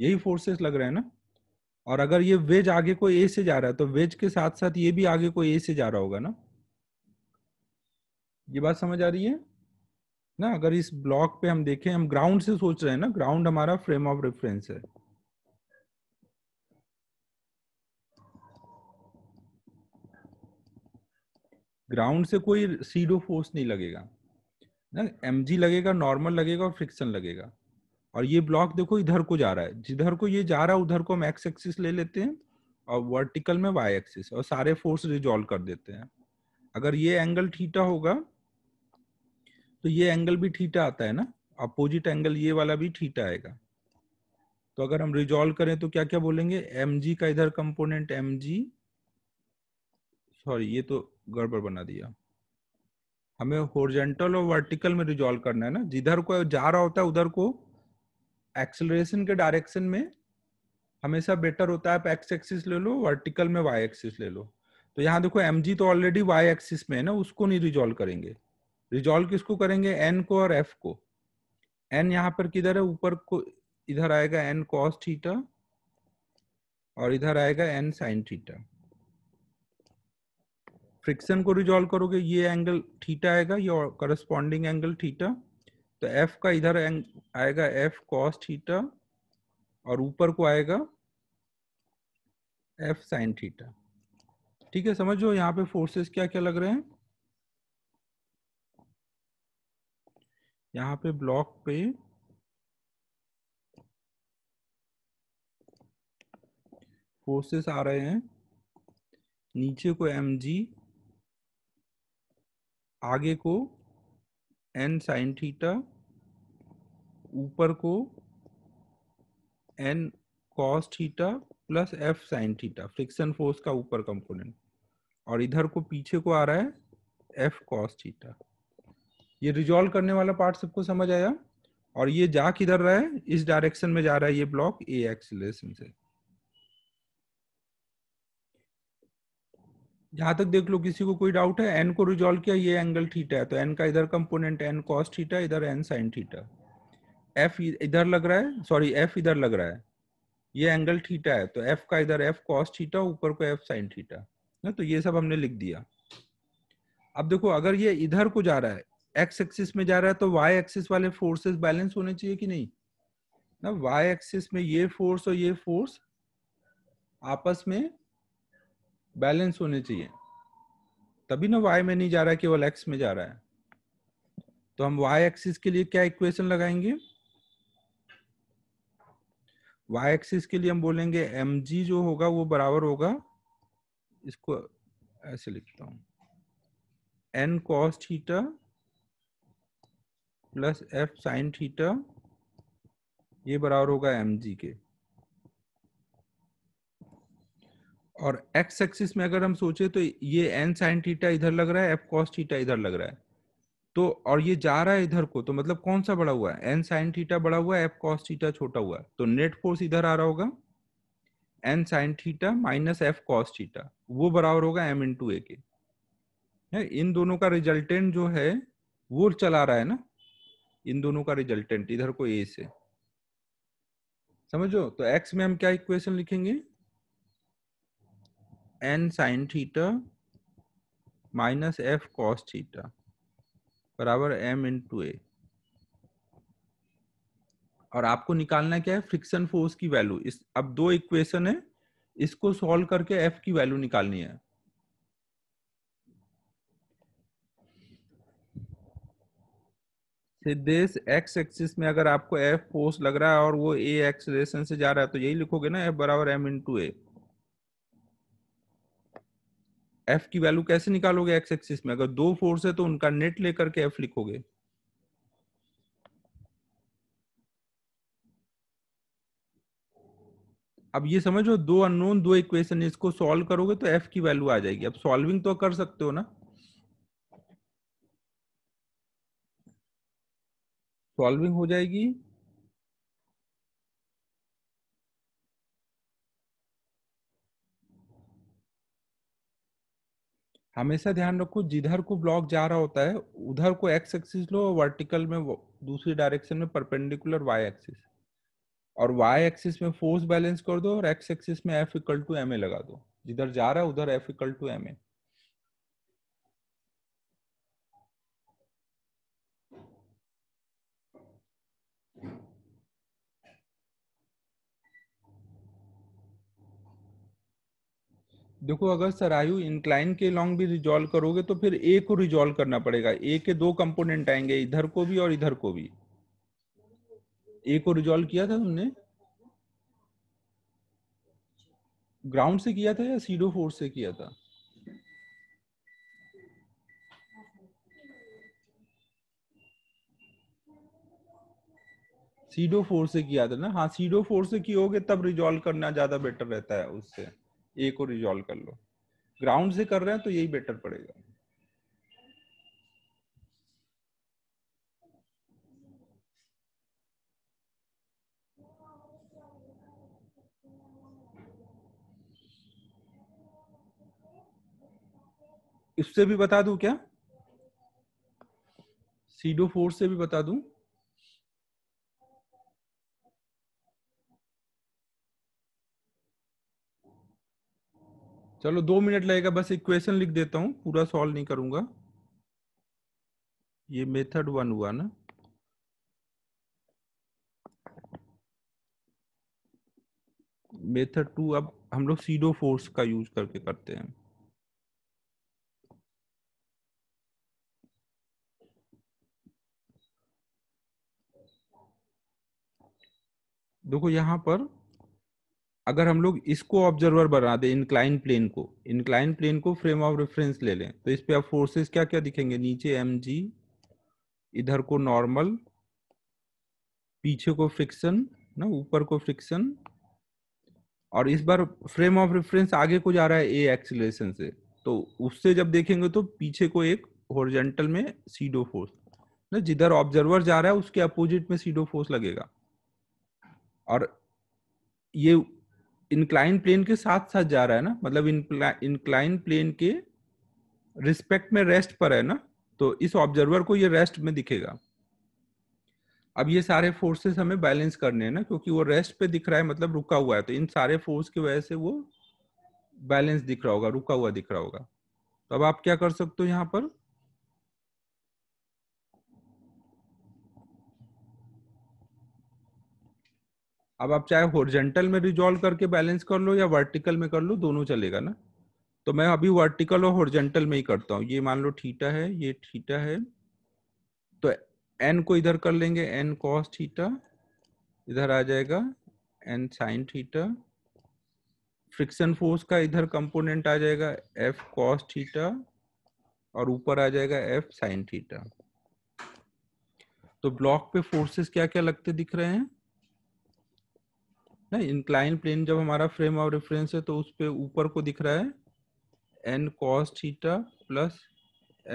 S1: यही फोर्सेस लग रहे हैं ना और अगर ये वेज आगे को ए से जा रहा है तो वेज के साथ साथ ये भी आगे को ए से जा रहा होगा ना ये बात समझ आ रही है ना अगर इस ब्लॉक पे हम देखें हम ग्राउंड से सोच रहे हैं ना ग्राउंड हमारा फ्रेम ऑफ रेफरेंस है ग्राउंड से कोई सीडो फोर्स नहीं लगेगा ना एम लगेगा नॉर्मल लगेगा और फ्रिक्शन लगेगा और ये ब्लॉक देखो इधर को जा रहा है जिधर को ये जा रहा है उधर को हम एक्स एक्सिस ले लेते हैं और वर्टिकल में वाई एक्सिस और सारे फोर्स रिजॉल्व कर देते हैं अगर ये एंगल ठीटा होगा तो ये एंगल भी ठीटा आता है ना अपोजिट एंगल ये वाला भी ठीटा आएगा तो अगर हम रिजॉल्व करें तो क्या क्या बोलेंगे एम का इधर कंपोनेंट एम जी सॉरी ये तो गड़बड़ बना दिया हमें होरिजेंटल और वर्टिकल में रिजॉल्व करना है ना जिधर को जा रहा होता है उधर को एक्सेलरेशन के डायरेक्शन में हमेशा बेटर होता है आप एक्स एक्सिस ले लो वर्टिकल में वाई एक्सिस ले लो तो यहाँ देखो एम तो ऑलरेडी वाई एक्सिस में है ना उसको नहीं रिजॉल्व करेंगे रिजॉल्व किसको करेंगे एन को और एफ को एन यहाँ पर किधर है ऊपर को इधर आएगा एन कॉस थीटा और इधर आएगा एन साइन थीटा फ्रिक्शन को रिजॉल्व करोगे ये एंगल थीटा आएगा ये करस्पॉन्डिंग एंगल थीटा तो एफ का इधर आएगा एफ कॉस थीटा और ऊपर को आएगा एफ साइन थीटा ठीक है समझो यहाँ पे फोर्सेस क्या क्या लग रहे हैं यहाँ पे ब्लॉक पे फोर्सेस आ रहे हैं नीचे को एम जी आगे को एन साइन थीटा ऊपर को N cos theta plus F sine theta friction force का ऊपर कंपोनेंट और इधर को पीछे को आ रहा है एफ कॉस थीटा ये रिजॉल्व करने वाला पार्ट सबको समझ आया और ये जा किधर रहा है इस डायरेक्शन में जा रहा है ये ब्लॉक ए एक्सलेशन से जहां तक देख लो किसी को कोई डाउट है एन को रिजोल्व किया ये एंगल थीटा है तो एन का इधर कंपोनेंट एन कॉस थीटा इधर एन साइन थीटा एफ इधर लग रहा है सॉरी एफ इधर लग रहा है ये एंगल थीटा है तो एफ का इधर एफ कॉस थीटा ऊपर को एफ साइन थीटा ना तो ये सब हमने लिख दिया अब देखो अगर ये इधर को जा रहा है एक्स एक्सिस में जा रहा है तो वाई एक्सिस वाले फोर्सेस बैलेंस होने चाहिए कि नहीं ना वाई एक्सिस में ये फोर्स और ये फोर्स आपस में बैलेंस होने चाहिए तभी ना वाई में नहीं जा रहा है केवल एक्स में जा रहा है तो हम वाई एक्सिस के लिए क्या इक्वेशन लगाएंगे वाई एक्सिस के लिए हम बोलेंगे एम जी जो होगा वो बराबर होगा इसको ऐसे लिखता हूं N cos theta plus F sine theta ये बराबर होगा एम जी के और एक्स एक्सिस में अगर हम सोचे तो ये एन साइन थीटा इधर लग रहा है एफ कॉस थीटा इधर लग रहा है तो और ये जा रहा है इधर को तो मतलब कौन सा बड़ा हुआ है एन साइन थीटा बड़ा हुआ है एफ कॉस थीटा छोटा हुआ है तो नेट फोर्स इधर आ रहा होगा N sine theta minus F cos theta वो बराबर होगा एम इन टू ए के है इन दोनों का रिजल्टेंट जो है वो चला रहा है ना इन दोनों का रिजल्टेंट इधर को ए से समझो तो एक्स में हम क्या इक्वेशन लिखेंगे N sine theta minus F cos theta बराबर एम इंटू ए और आपको निकालना क्या है फ्रिक्शन फोर्स की वैल्यू इस अब दो इक्वेशन है इसको सॉल्व करके एफ की वैल्यू निकालनी है सिद्धेश एक्स एक्सिस में अगर आपको एफ फोर्स लग रहा है और वो ए एक्सलेशन से जा रहा है तो यही लिखोगे ना एफ बराबर एम इंटू ए एफ की वैल्यू कैसे निकालोगे एक्स एक्सिस में अगर दो फोर्स है तो उनका नेट लेकर के एफ लिखोगे अब ये समझो दो अननोन दो इक्वेशन इसको सॉल्व करोगे तो एफ की वैल्यू आ जाएगी अब सॉल्विंग तो कर सकते हो ना सॉल्विंग हो जाएगी हमेशा ध्यान रखो जिधर को ब्लॉक जा रहा होता है उधर को एक्स एक्सिस लो वर्टिकल में दूसरी डायरेक्शन में परपेंडिकुलर वाई एक्सिस और वाई एक्सिस में फोर्स बैलेंस कर दो और एक्स एक्सिस में F equal to M A लगा दो जिधर जा रहा है उधर F equal to M A देखो अगर सरायु इंक्लाइन के लॉन्ग भी रिजॉल्व करोगे तो फिर ए को रिजॉल्व करना पड़ेगा ए के दो कंपोनेंट आएंगे इधर को भी और इधर को भी ए को रिजॉल्व किया था तुमने ग्राउंड से किया था या सीडो फोर्स से किया था सीडो फोर से किया था ना हाँ सीडो फोर से किया तब रिजॉल्व करना ज्यादा बेटर रहता है उससे ए को रिजॉल्व कर लो ग्राउंड से कर रहे हैं तो यही बेटर पड़ेगा इससे भी बता दूं क्या सीडो फोर से भी बता दूं चलो दो मिनट लगेगा बस इक्वेशन लिख देता हूं पूरा सॉल्व नहीं करूंगा ये मेथड वन हुआ ना मेथड टू अब हम लोग सीडो फोर्स का यूज करके करते हैं देखो यहां पर अगर हम लोग इसको ऑब्जर्वर बना दें इनक्लाइन प्लेन को इनक्लाइन प्लेन को फ्रेम ऑफ रेफरेंस ले लें तो इस पे आप फोर्सेस क्या क्या दिखेंगे नीचे एम इधर को नॉर्मल पीछे को फ्रिक्शन ना ऊपर को फ्रिक्शन और इस बार फ्रेम ऑफ रेफरेंस आगे को जा रहा है ए एक्सिलेशन से तो उससे जब देखेंगे तो पीछे को एक होरिजेंटल में सीडो फोर्स ना जिधर ऑब्जर्वर जा रहा है उसके अपोजिट में सीडो फोर्स लगेगा और ये इंक्लाइन प्लेन के साथ साथ जा रहा है ना मतलब इंक्लाइन प्लेन के रिस्पेक्ट में रेस्ट पर है ना तो इस ऑब्जर्वर को ये रेस्ट में दिखेगा अब ये सारे फोर्सेस हमें बैलेंस करने हैं ना क्योंकि वो रेस्ट पे दिख रहा है मतलब रुका हुआ है तो इन सारे फोर्स की वजह से वो बैलेंस दिख रहा होगा रुका हुआ दिख रहा होगा तो अब आप क्या कर सकते हो यहाँ पर अब आप चाहे होरिजेंटल में रिजॉल्व करके बैलेंस कर लो या वर्टिकल में कर लो दोनों चलेगा ना तो मैं अभी वर्टिकल और होरिजेंटल में ही करता हूँ ये मान लो ठीटा है ये ठीटा है तो एन को इधर कर लेंगे एन कॉस थीटा इधर आ जाएगा N sine theta friction force का इधर कंपोनेंट आ जाएगा एफ कॉस थीटा और ऊपर आ जाएगा एफ साइन थीटा तो ब्लॉक पे फोर्सेस क्या क्या लगते दिख रहे हैं नहीं इंक्लाइन प्लेन जब हमारा फ्रेम ऑफ रेफरेंस है तो उस पर ऊपर को दिख रहा है N cos theta plus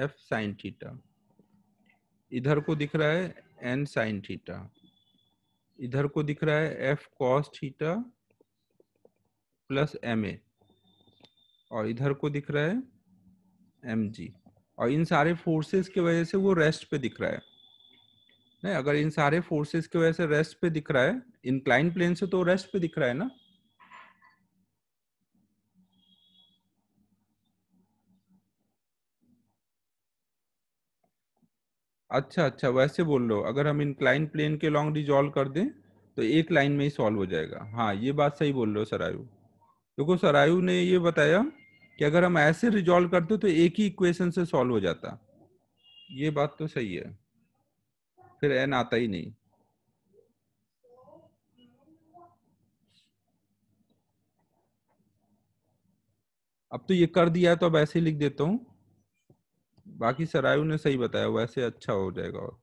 S1: F sine theta इधर को दिख रहा है एन साइन थीटा इधर को दिख रहा है F cos theta plus M A और इधर को दिख रहा है एम जी और इन सारे फोर्सेस की वजह से वो रेस्ट पे दिख रहा है नहीं अगर इन सारे फोर्सेस की वजह से रेस्ट पे दिख रहा है इनक्लाइन प्लेन से तो रेस्ट पे दिख रहा है ना अच्छा अच्छा वैसे बोल रहे हो अगर हम इनक्लाइन प्लेन के लॉन्ग रिजॉल्व कर दें तो एक लाइन में ही सॉल्व हो जाएगा हाँ ये बात सही बोल रहे हो सरायु देखो तो सरायु ने ये बताया कि अगर हम ऐसे रिजॉल्व करते तो एक ही इक्वेशन से सॉल्व हो जाता ये बात तो सही है फिर एन आता ही नहीं अब तो ये कर दिया है तो अब ऐसे ही लिख देता हूं बाकी सरायू ने सही बताया वैसे अच्छा हो जाएगा और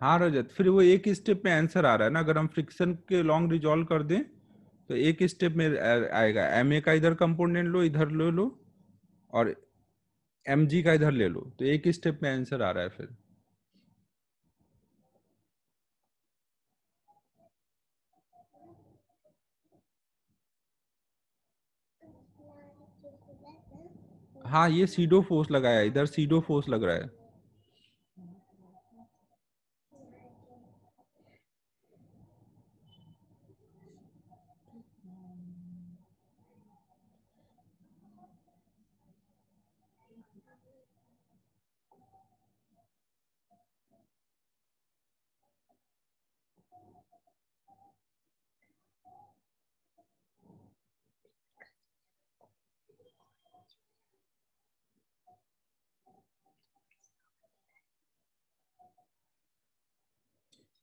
S1: हाँ रजत फिर वो एक स्टेप में आंसर आ रहा है ना अगर हम फ्रिक्शन के लॉन्ग रिजॉल्व कर दें तो एक स्टेप में आएगा एम ए का इधर कंपोनेंट लो इधर ले लो और एम जी का इधर ले लो तो एक स्टेप में आंसर आ रहा है फिर हाँ ये सीडो फोर्स लगाया इधर सीडो फोर्स लग रहा है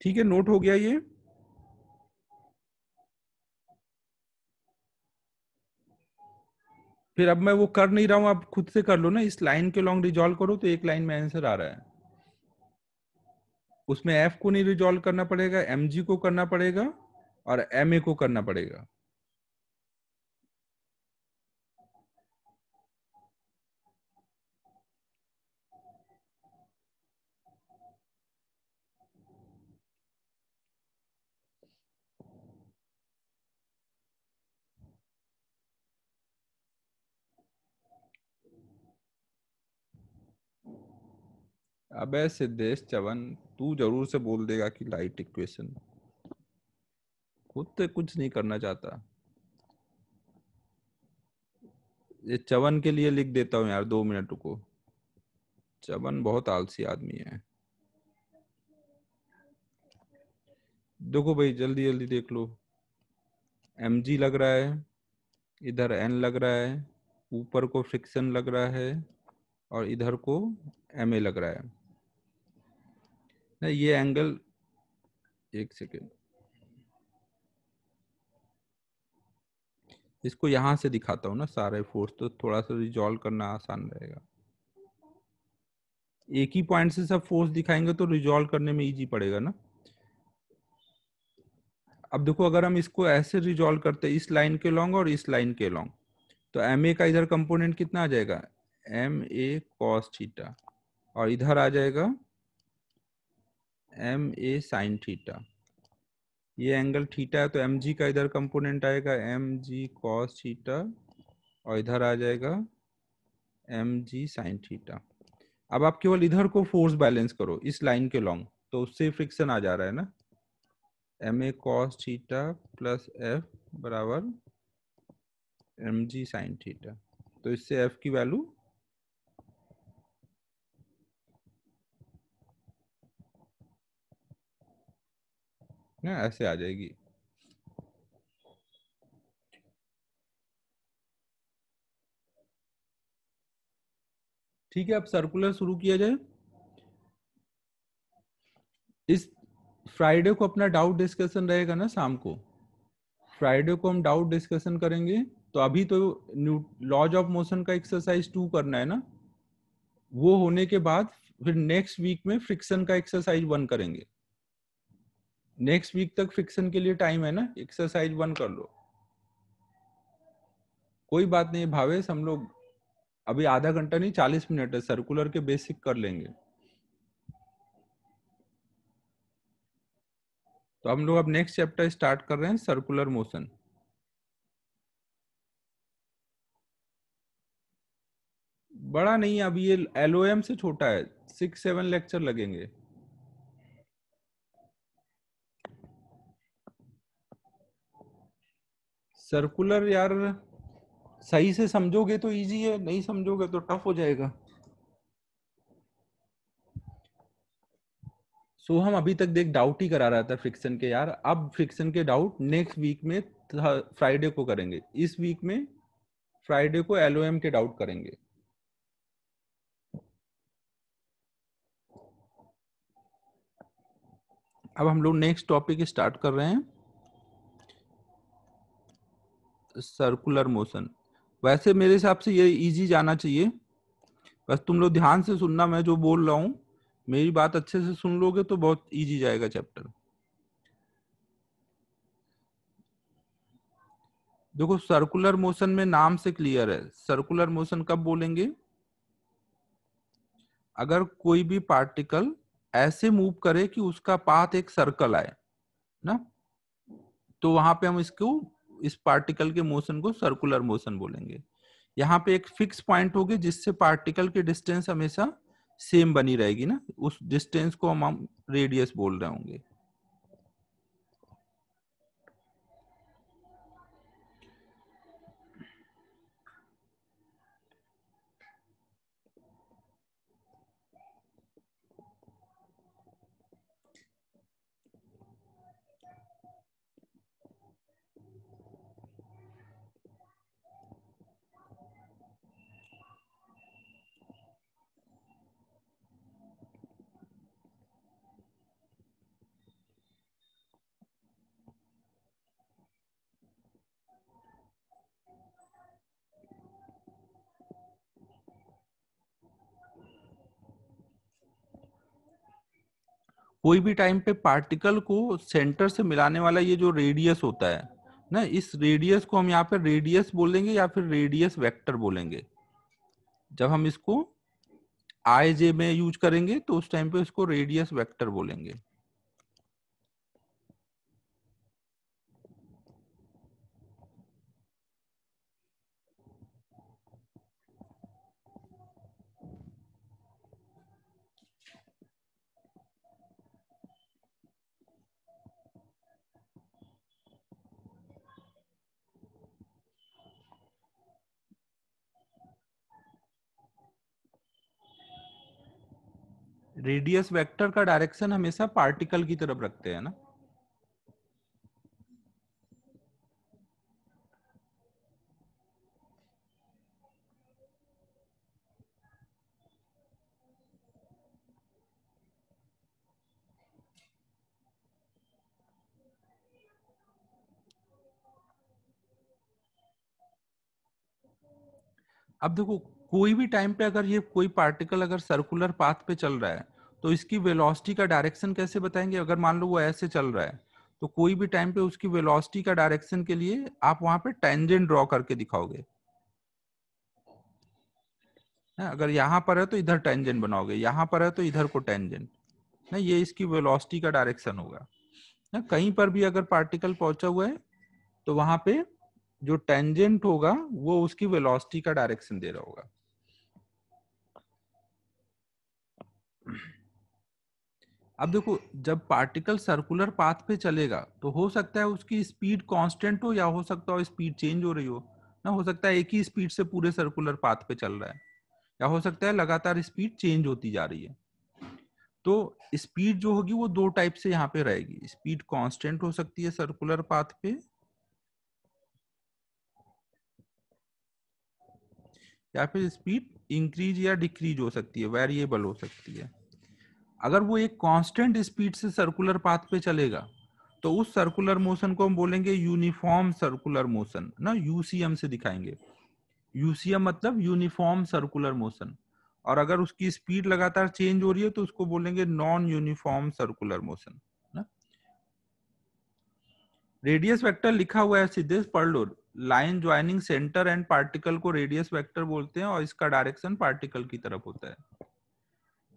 S1: ठीक है नोट हो गया ये फिर अब मैं वो कर नहीं रहा हूं आप खुद से कर लो ना इस लाइन के लॉन्ग रिजॉल्व करो तो एक लाइन में आंसर आ रहा है उसमें एफ को नहीं रिजॉल्व करना पड़ेगा एम जी को करना पड़ेगा और एम ए को करना पड़ेगा अबे सिद्धेश चवन तू जरूर से बोल देगा कि लाइट इक्वेशन खुद तो कुछ नहीं करना चाहता ये चवन के लिए लिख देता हूँ यार दो मिनट को चवन बहुत आलसी आदमी है देखो भाई जल्दी जल्दी देख लो एम जी लग रहा है इधर एन लग रहा है ऊपर को फ्रिक्शन लग रहा है और इधर को एम ए लग रहा है नहीं ये एंगल एक सेकेंड इसको यहां से दिखाता हूं ना सारे फोर्स तो थोड़ा सा रिजॉल्व करना आसान रहेगा एक ही पॉइंट से सब फोर्स दिखाएंगे तो रिजोल्व करने में इजी पड़ेगा ना अब देखो अगर हम इसको ऐसे रिजॉल्व करते इस लाइन के लॉन्ग और इस लाइन के लॉन्ग तो एम ए का इधर कंपोनेंट कितना आ जाएगा एम ए कॉस और इधर आ जाएगा एम ए साइन थीटा ये एंगल थीटा है तो एम जी का इधर कंपोनेंट आएगा एम जी कॉस थीटा और इधर आ जाएगा एम जी साइन थीटा अब आप केवल इधर को फोर्स बैलेंस करो इस लाइन के लॉन्ग तो उससे फ्रिक्शन आ जा रहा है ना M A cos theta plus F बराबर एम जी साइन थीटा तो इससे एफ की वैल्यू ना ऐसे आ जाएगी ठीक है अब सर्कुलर शुरू किया जाए इस फ्राइडे को अपना डाउट डिस्कशन रहेगा ना शाम को फ्राइडे को हम डाउट डिस्कशन करेंगे तो अभी तो न्यू लॉज ऑफ मोशन का एक्सरसाइज टू करना है ना वो होने के बाद फिर नेक्स्ट वीक में फ्रिक्शन का एक्सरसाइज वन करेंगे नेक्स्ट वीक तक फिक्सन के लिए टाइम है ना एक्सरसाइज वन कर लो कोई बात नहीं भावेश हम लोग अभी आधा घंटा नहीं चालीस मिनट है सर्कुलर के बेसिक कर लेंगे तो हम लोग अब नेक्स्ट चैप्टर स्टार्ट कर रहे हैं सर्कुलर मोशन बड़ा नहीं अभी ये एलओएम से छोटा है सिक्स सेवन लेक्चर लगेंगे सर्कुलर यार सही से समझोगे तो इजी है नहीं समझोगे तो टफ हो जाएगा सो so, हम अभी तक देख डाउट ही करा रहा था फ्रिक्शन के यार अब फ्रिक्शन के डाउट नेक्स्ट वीक में फ्राइडे को करेंगे इस वीक में फ्राइडे को एलओएम के डाउट करेंगे अब हम लोग नेक्स्ट टॉपिक स्टार्ट कर रहे हैं सर्कुलर मोशन वैसे मेरे हिसाब से ये इजी जाना चाहिए बस तुम लोग ध्यान से सुनना मैं जो बोल रहा हूँ मेरी बात अच्छे से सुन लोगे तो बहुत इजी जाएगा चैप्टर देखो सर्कुलर मोशन में नाम से क्लियर है सर्कुलर मोशन कब बोलेंगे अगर कोई भी पार्टिकल ऐसे मूव करे कि उसका पाथ एक सर्कल आए ना तो वहां पे हम इसको इस पार्टिकल के मोशन को सर्कुलर मोशन बोलेंगे यहाँ पे एक फिक्स पॉइंट होगी जिससे पार्टिकल की डिस्टेंस हमेशा सेम बनी रहेगी ना उस डिस्टेंस को हम रेडियस बोल रहे होंगे कोई भी टाइम पे पार्टिकल को सेंटर से मिलाने वाला ये जो रेडियस होता है ना इस रेडियस को हम यहाँ पे रेडियस बोलेंगे या फिर रेडियस वेक्टर बोलेंगे जब हम इसको आई जे में यूज करेंगे तो उस टाइम पे इसको रेडियस वेक्टर बोलेंगे रेडियस वेक्टर का डायरेक्शन हमेशा पार्टिकल की तरफ रखते हैं ना अब देखो कोई भी टाइम पे अगर ये कोई पार्टिकल अगर सर्कुलर पाथ पे चल रहा है तो इसकी वेलोसिटी का डायरेक्शन कैसे बताएंगे अगर मान लो वो ऐसे चल रहा है तो कोई भी टाइम पे उसकी वेलोसिटी का डायरेक्शन के लिए आप वहां पे टेंजेंट ड्रॉ करके दिखाओगे ना हाँ, अगर यहां पर है तो इधर टेंजेंट बनाओगे यहां पर है तो इधर को टेंजेंट ना हाँ, ये इसकी वेलोसिटी का डायरेक्शन होगा ना हाँ, कहीं पर भी अगर पार्टिकल पहुंचा हुआ है तो वहां पे जो टेंजेंट होगा वो उसकी वेलोसिटी का डायरेक्शन दे रहा होगा अब देखो जब पार्टिकल सर्कुलर पाथ पे चलेगा तो हो सकता है उसकी स्पीड कांस्टेंट हो या हो सकता हो स्पीड चेंज हो रही हो ना हो सकता है एक ही स्पीड से पूरे सर्कुलर पाथ पे चल रहा है या हो सकता है लगातार स्पीड चेंज होती जा रही है तो स्पीड जो होगी वो दो टाइप से यहाँ पे रहेगी स्पीड कांस्टेंट हो सकती है सर्कुलर पाथ पे या फिर स्पीड इंक्रीज या डिक्रीज हो सकती है वेरिएबल हो सकती है अगर वो एक कांस्टेंट स्पीड से सर्कुलर पाथ पे चलेगा तो उस सर्कुलर मोशन को हम बोलेंगे यूनिफॉर्म सर्कुलर मोशन ना यूसीएम से दिखाएंगे यूसीएम मतलब यूनिफॉर्म सर्कुलर मोशन और अगर उसकी स्पीड लगातार चेंज हो रही है तो उसको बोलेंगे non uniform circular motion radius vector लिखा हुआ है सीधे पढ़ लो line joining centre and particle को रेडियस वेक्टर बोलते हैं और इसका डायरेक्शन पार्टिकल की तरफ होता है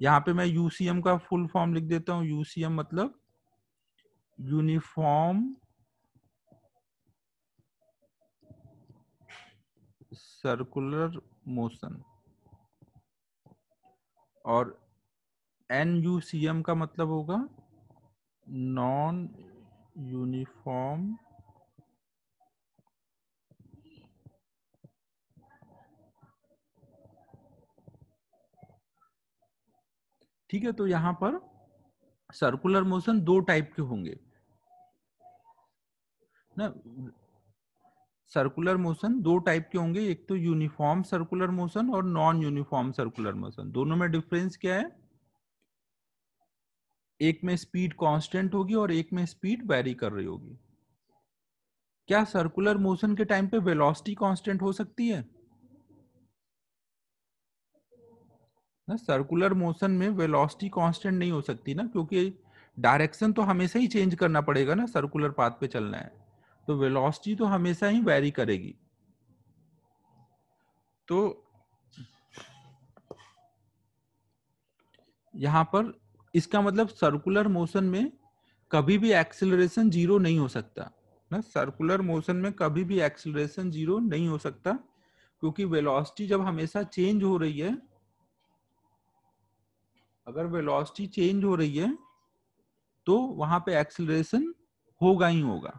S1: यहाँ पे मैं यूसीएम का फुल फॉर्म लिख देता हूँ यूसीएम मतलब यूनिफॉर्म सर्कुलर मोशन और एन यू सी एम का मतलब होगा नॉन यूनिफॉर्म ठीक है तो यहां पर सर्कुलर मोशन दो टाइप के होंगे ना सर्कुलर मोशन दो टाइप के होंगे एक तो यूनिफॉर्म सर्कुलर मोशन और नॉन यूनिफॉर्म सर्कुलर मोशन दोनों में डिफरेंस क्या है एक में स्पीड कांस्टेंट होगी और एक में स्पीड वेरी कर रही होगी क्या सर्कुलर मोशन के टाइम पे वेलोसिटी कांस्टेंट हो सकती है ना सर्कुलर मोशन में वेलोसिटी कांस्टेंट नहीं हो सकती ना क्योंकि डायरेक्शन तो हमेशा ही चेंज करना पड़ेगा ना सर्कुलर पाथ पे चलना है तो वेलोसिटी तो हमेशा ही वैरी करेगी तो यहां पर इसका मतलब सर्कुलर मोशन में कभी भी एक्सिलरेशन जीरो नहीं हो सकता ना सर्कुलर मोशन में कभी भी एक्सिलरेशन जीरो नहीं हो सकता क्योंकि वेलोसिटी जब हमेशा चेंज हो रही है अगर वेलोसिटी चेंज हो रही है तो वहां पे एक्सिलेशन होगा ही होगा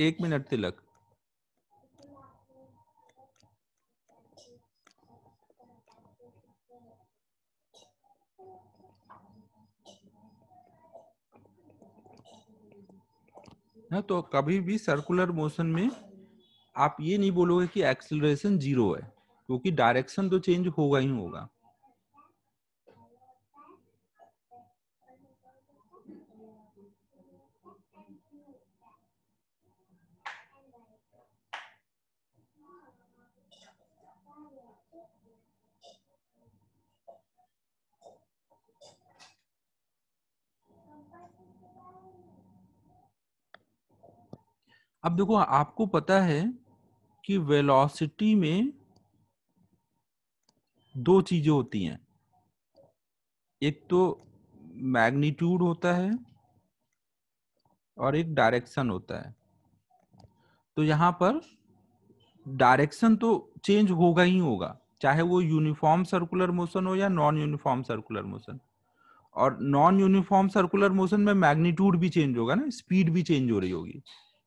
S1: एक मिनट तिलक ना तो कभी भी सर्कुलर मोशन में आप ये नहीं बोलोगे कि एक्सिलेशन जीरो है क्योंकि डायरेक्शन तो चेंज होगा ही होगा अब देखो आपको पता है कि वेलोसिटी में दो चीजें होती हैं एक तो मैग्नीट्यूड होता है और एक डायरेक्शन होता है तो यहां पर डायरेक्शन तो चेंज होगा ही होगा चाहे वो यूनिफॉर्म सर्कुलर मोशन हो या नॉन यूनिफॉर्म सर्कुलर मोशन और नॉन यूनिफॉर्म सर्कुलर मोशन में मैग्नीट्यूड भी चेंज होगा ना स्पीड भी चेंज हो रही होगी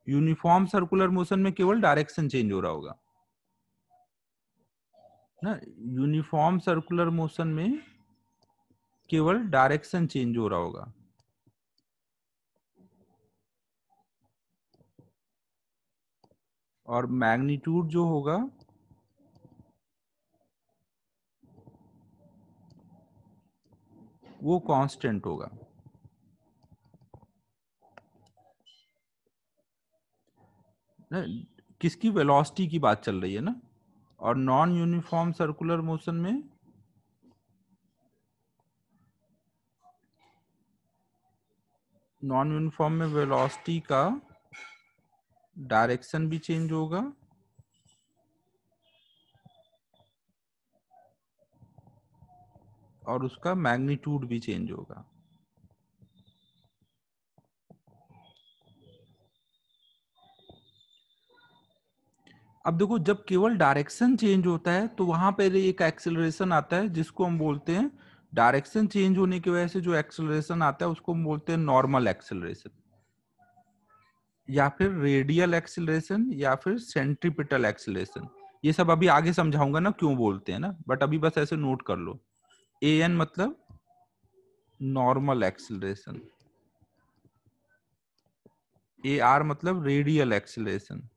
S1: यूनिफॉर्म सर्कुलर मोशन में केवल डायरेक्शन चेंज हो रहा होगा ना यूनिफॉर्म सर्कुलर मोशन में केवल डायरेक्शन चेंज हो रहा होगा और मैग्नीट्यूड जो होगा वो कांस्टेंट होगा किसकी वेलोसिटी की बात चल रही है ना और नॉन यूनिफॉर्म सर्कुलर मोशन में नॉन यूनिफॉर्म में वेलोसिटी का डायरेक्शन भी चेंज होगा और उसका मैग्नीट्यूड भी चेंज होगा अब देखो जब केवल डायरेक्शन चेंज होता है तो वहां पर एक एक्सेलरेशन आता है जिसको हम बोलते हैं डायरेक्शन चेंज होने की वजह से जो एक्सेलरेशन आता है उसको हम बोलते हैं नॉर्मल एक्सेलरेशन या फिर रेडियल एक्सेलरेशन या फिर सेंट्रीपिटल एक्सेलरेशन ये सब अभी आगे समझाऊंगा ना क्यों बोलते हैं ना बट अभी बस ऐसे नोट कर लो ए एन मतलब नॉर्मल एक्सेलरेशन ए आर मतलब रेडियल एक्सेलरेशन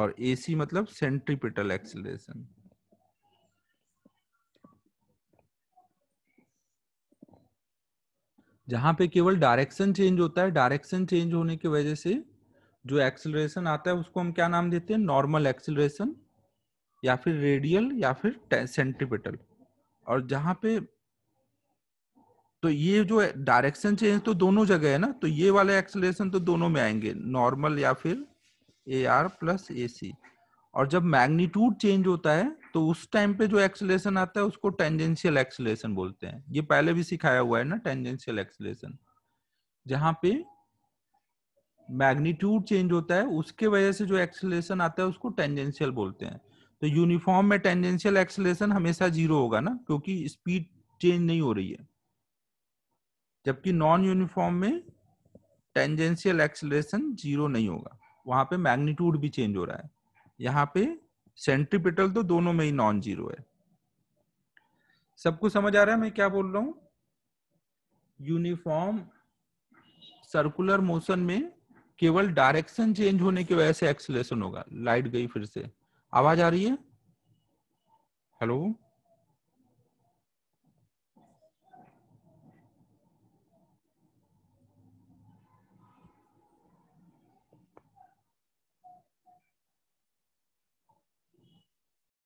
S1: और एसी मतलब सेंट्रीपिटल एक्सिलेशन जहां पे केवल डायरेक्शन चेंज होता है डायरेक्शन चेंज होने की वजह से जो एक्सिलेशन आता है उसको हम क्या नाम देते हैं नॉर्मल एक्सिलेशन या फिर रेडियल या फिर सेंट्रीपिटल और जहां पे तो ये जो डायरेक्शन चेंज तो दोनों जगह है ना तो ये वाले एक्सिलेशन तो दोनों में आएंगे नॉर्मल या फिर ए आर प्लस ए सी और जब मैग्नीट्यूड चेंज होता है तो उस टाइम पे जो एक्सलेशन आता है उसको टेंजेंशियल एक्सलेशन बोलते हैं ये पहले भी सिखाया हुआ है ना टेंजेंशियल एक्सलेशन जहां पे मैग्नीट्यूड चेंज होता है उसके वजह से जो एक्सलेशन आता है उसको टेंजेंशियल बोलते हैं तो यूनिफॉर्म में टेंजेंशियल एक्सलेशन हमेशा जीरो होगा ना क्योंकि स्पीड चेंज नहीं हो रही है जबकि नॉन यूनिफॉर्म में टेंजेंशियल एक्सलेशन जीरो नहीं होगा वहां पे मैग्नीट्यूड भी चेंज हो रहा है यहाँ पे सेंट्रीपिटल तो दोनों में ही नॉन जीरो है सबको समझ आ रहा है मैं क्या बोल रहा हूं यूनिफॉर्म सर्कुलर मोशन में केवल डायरेक्शन चेंज होने की वजह से एक्सलेशन होगा लाइट गई फिर से आवाज आ रही है हेलो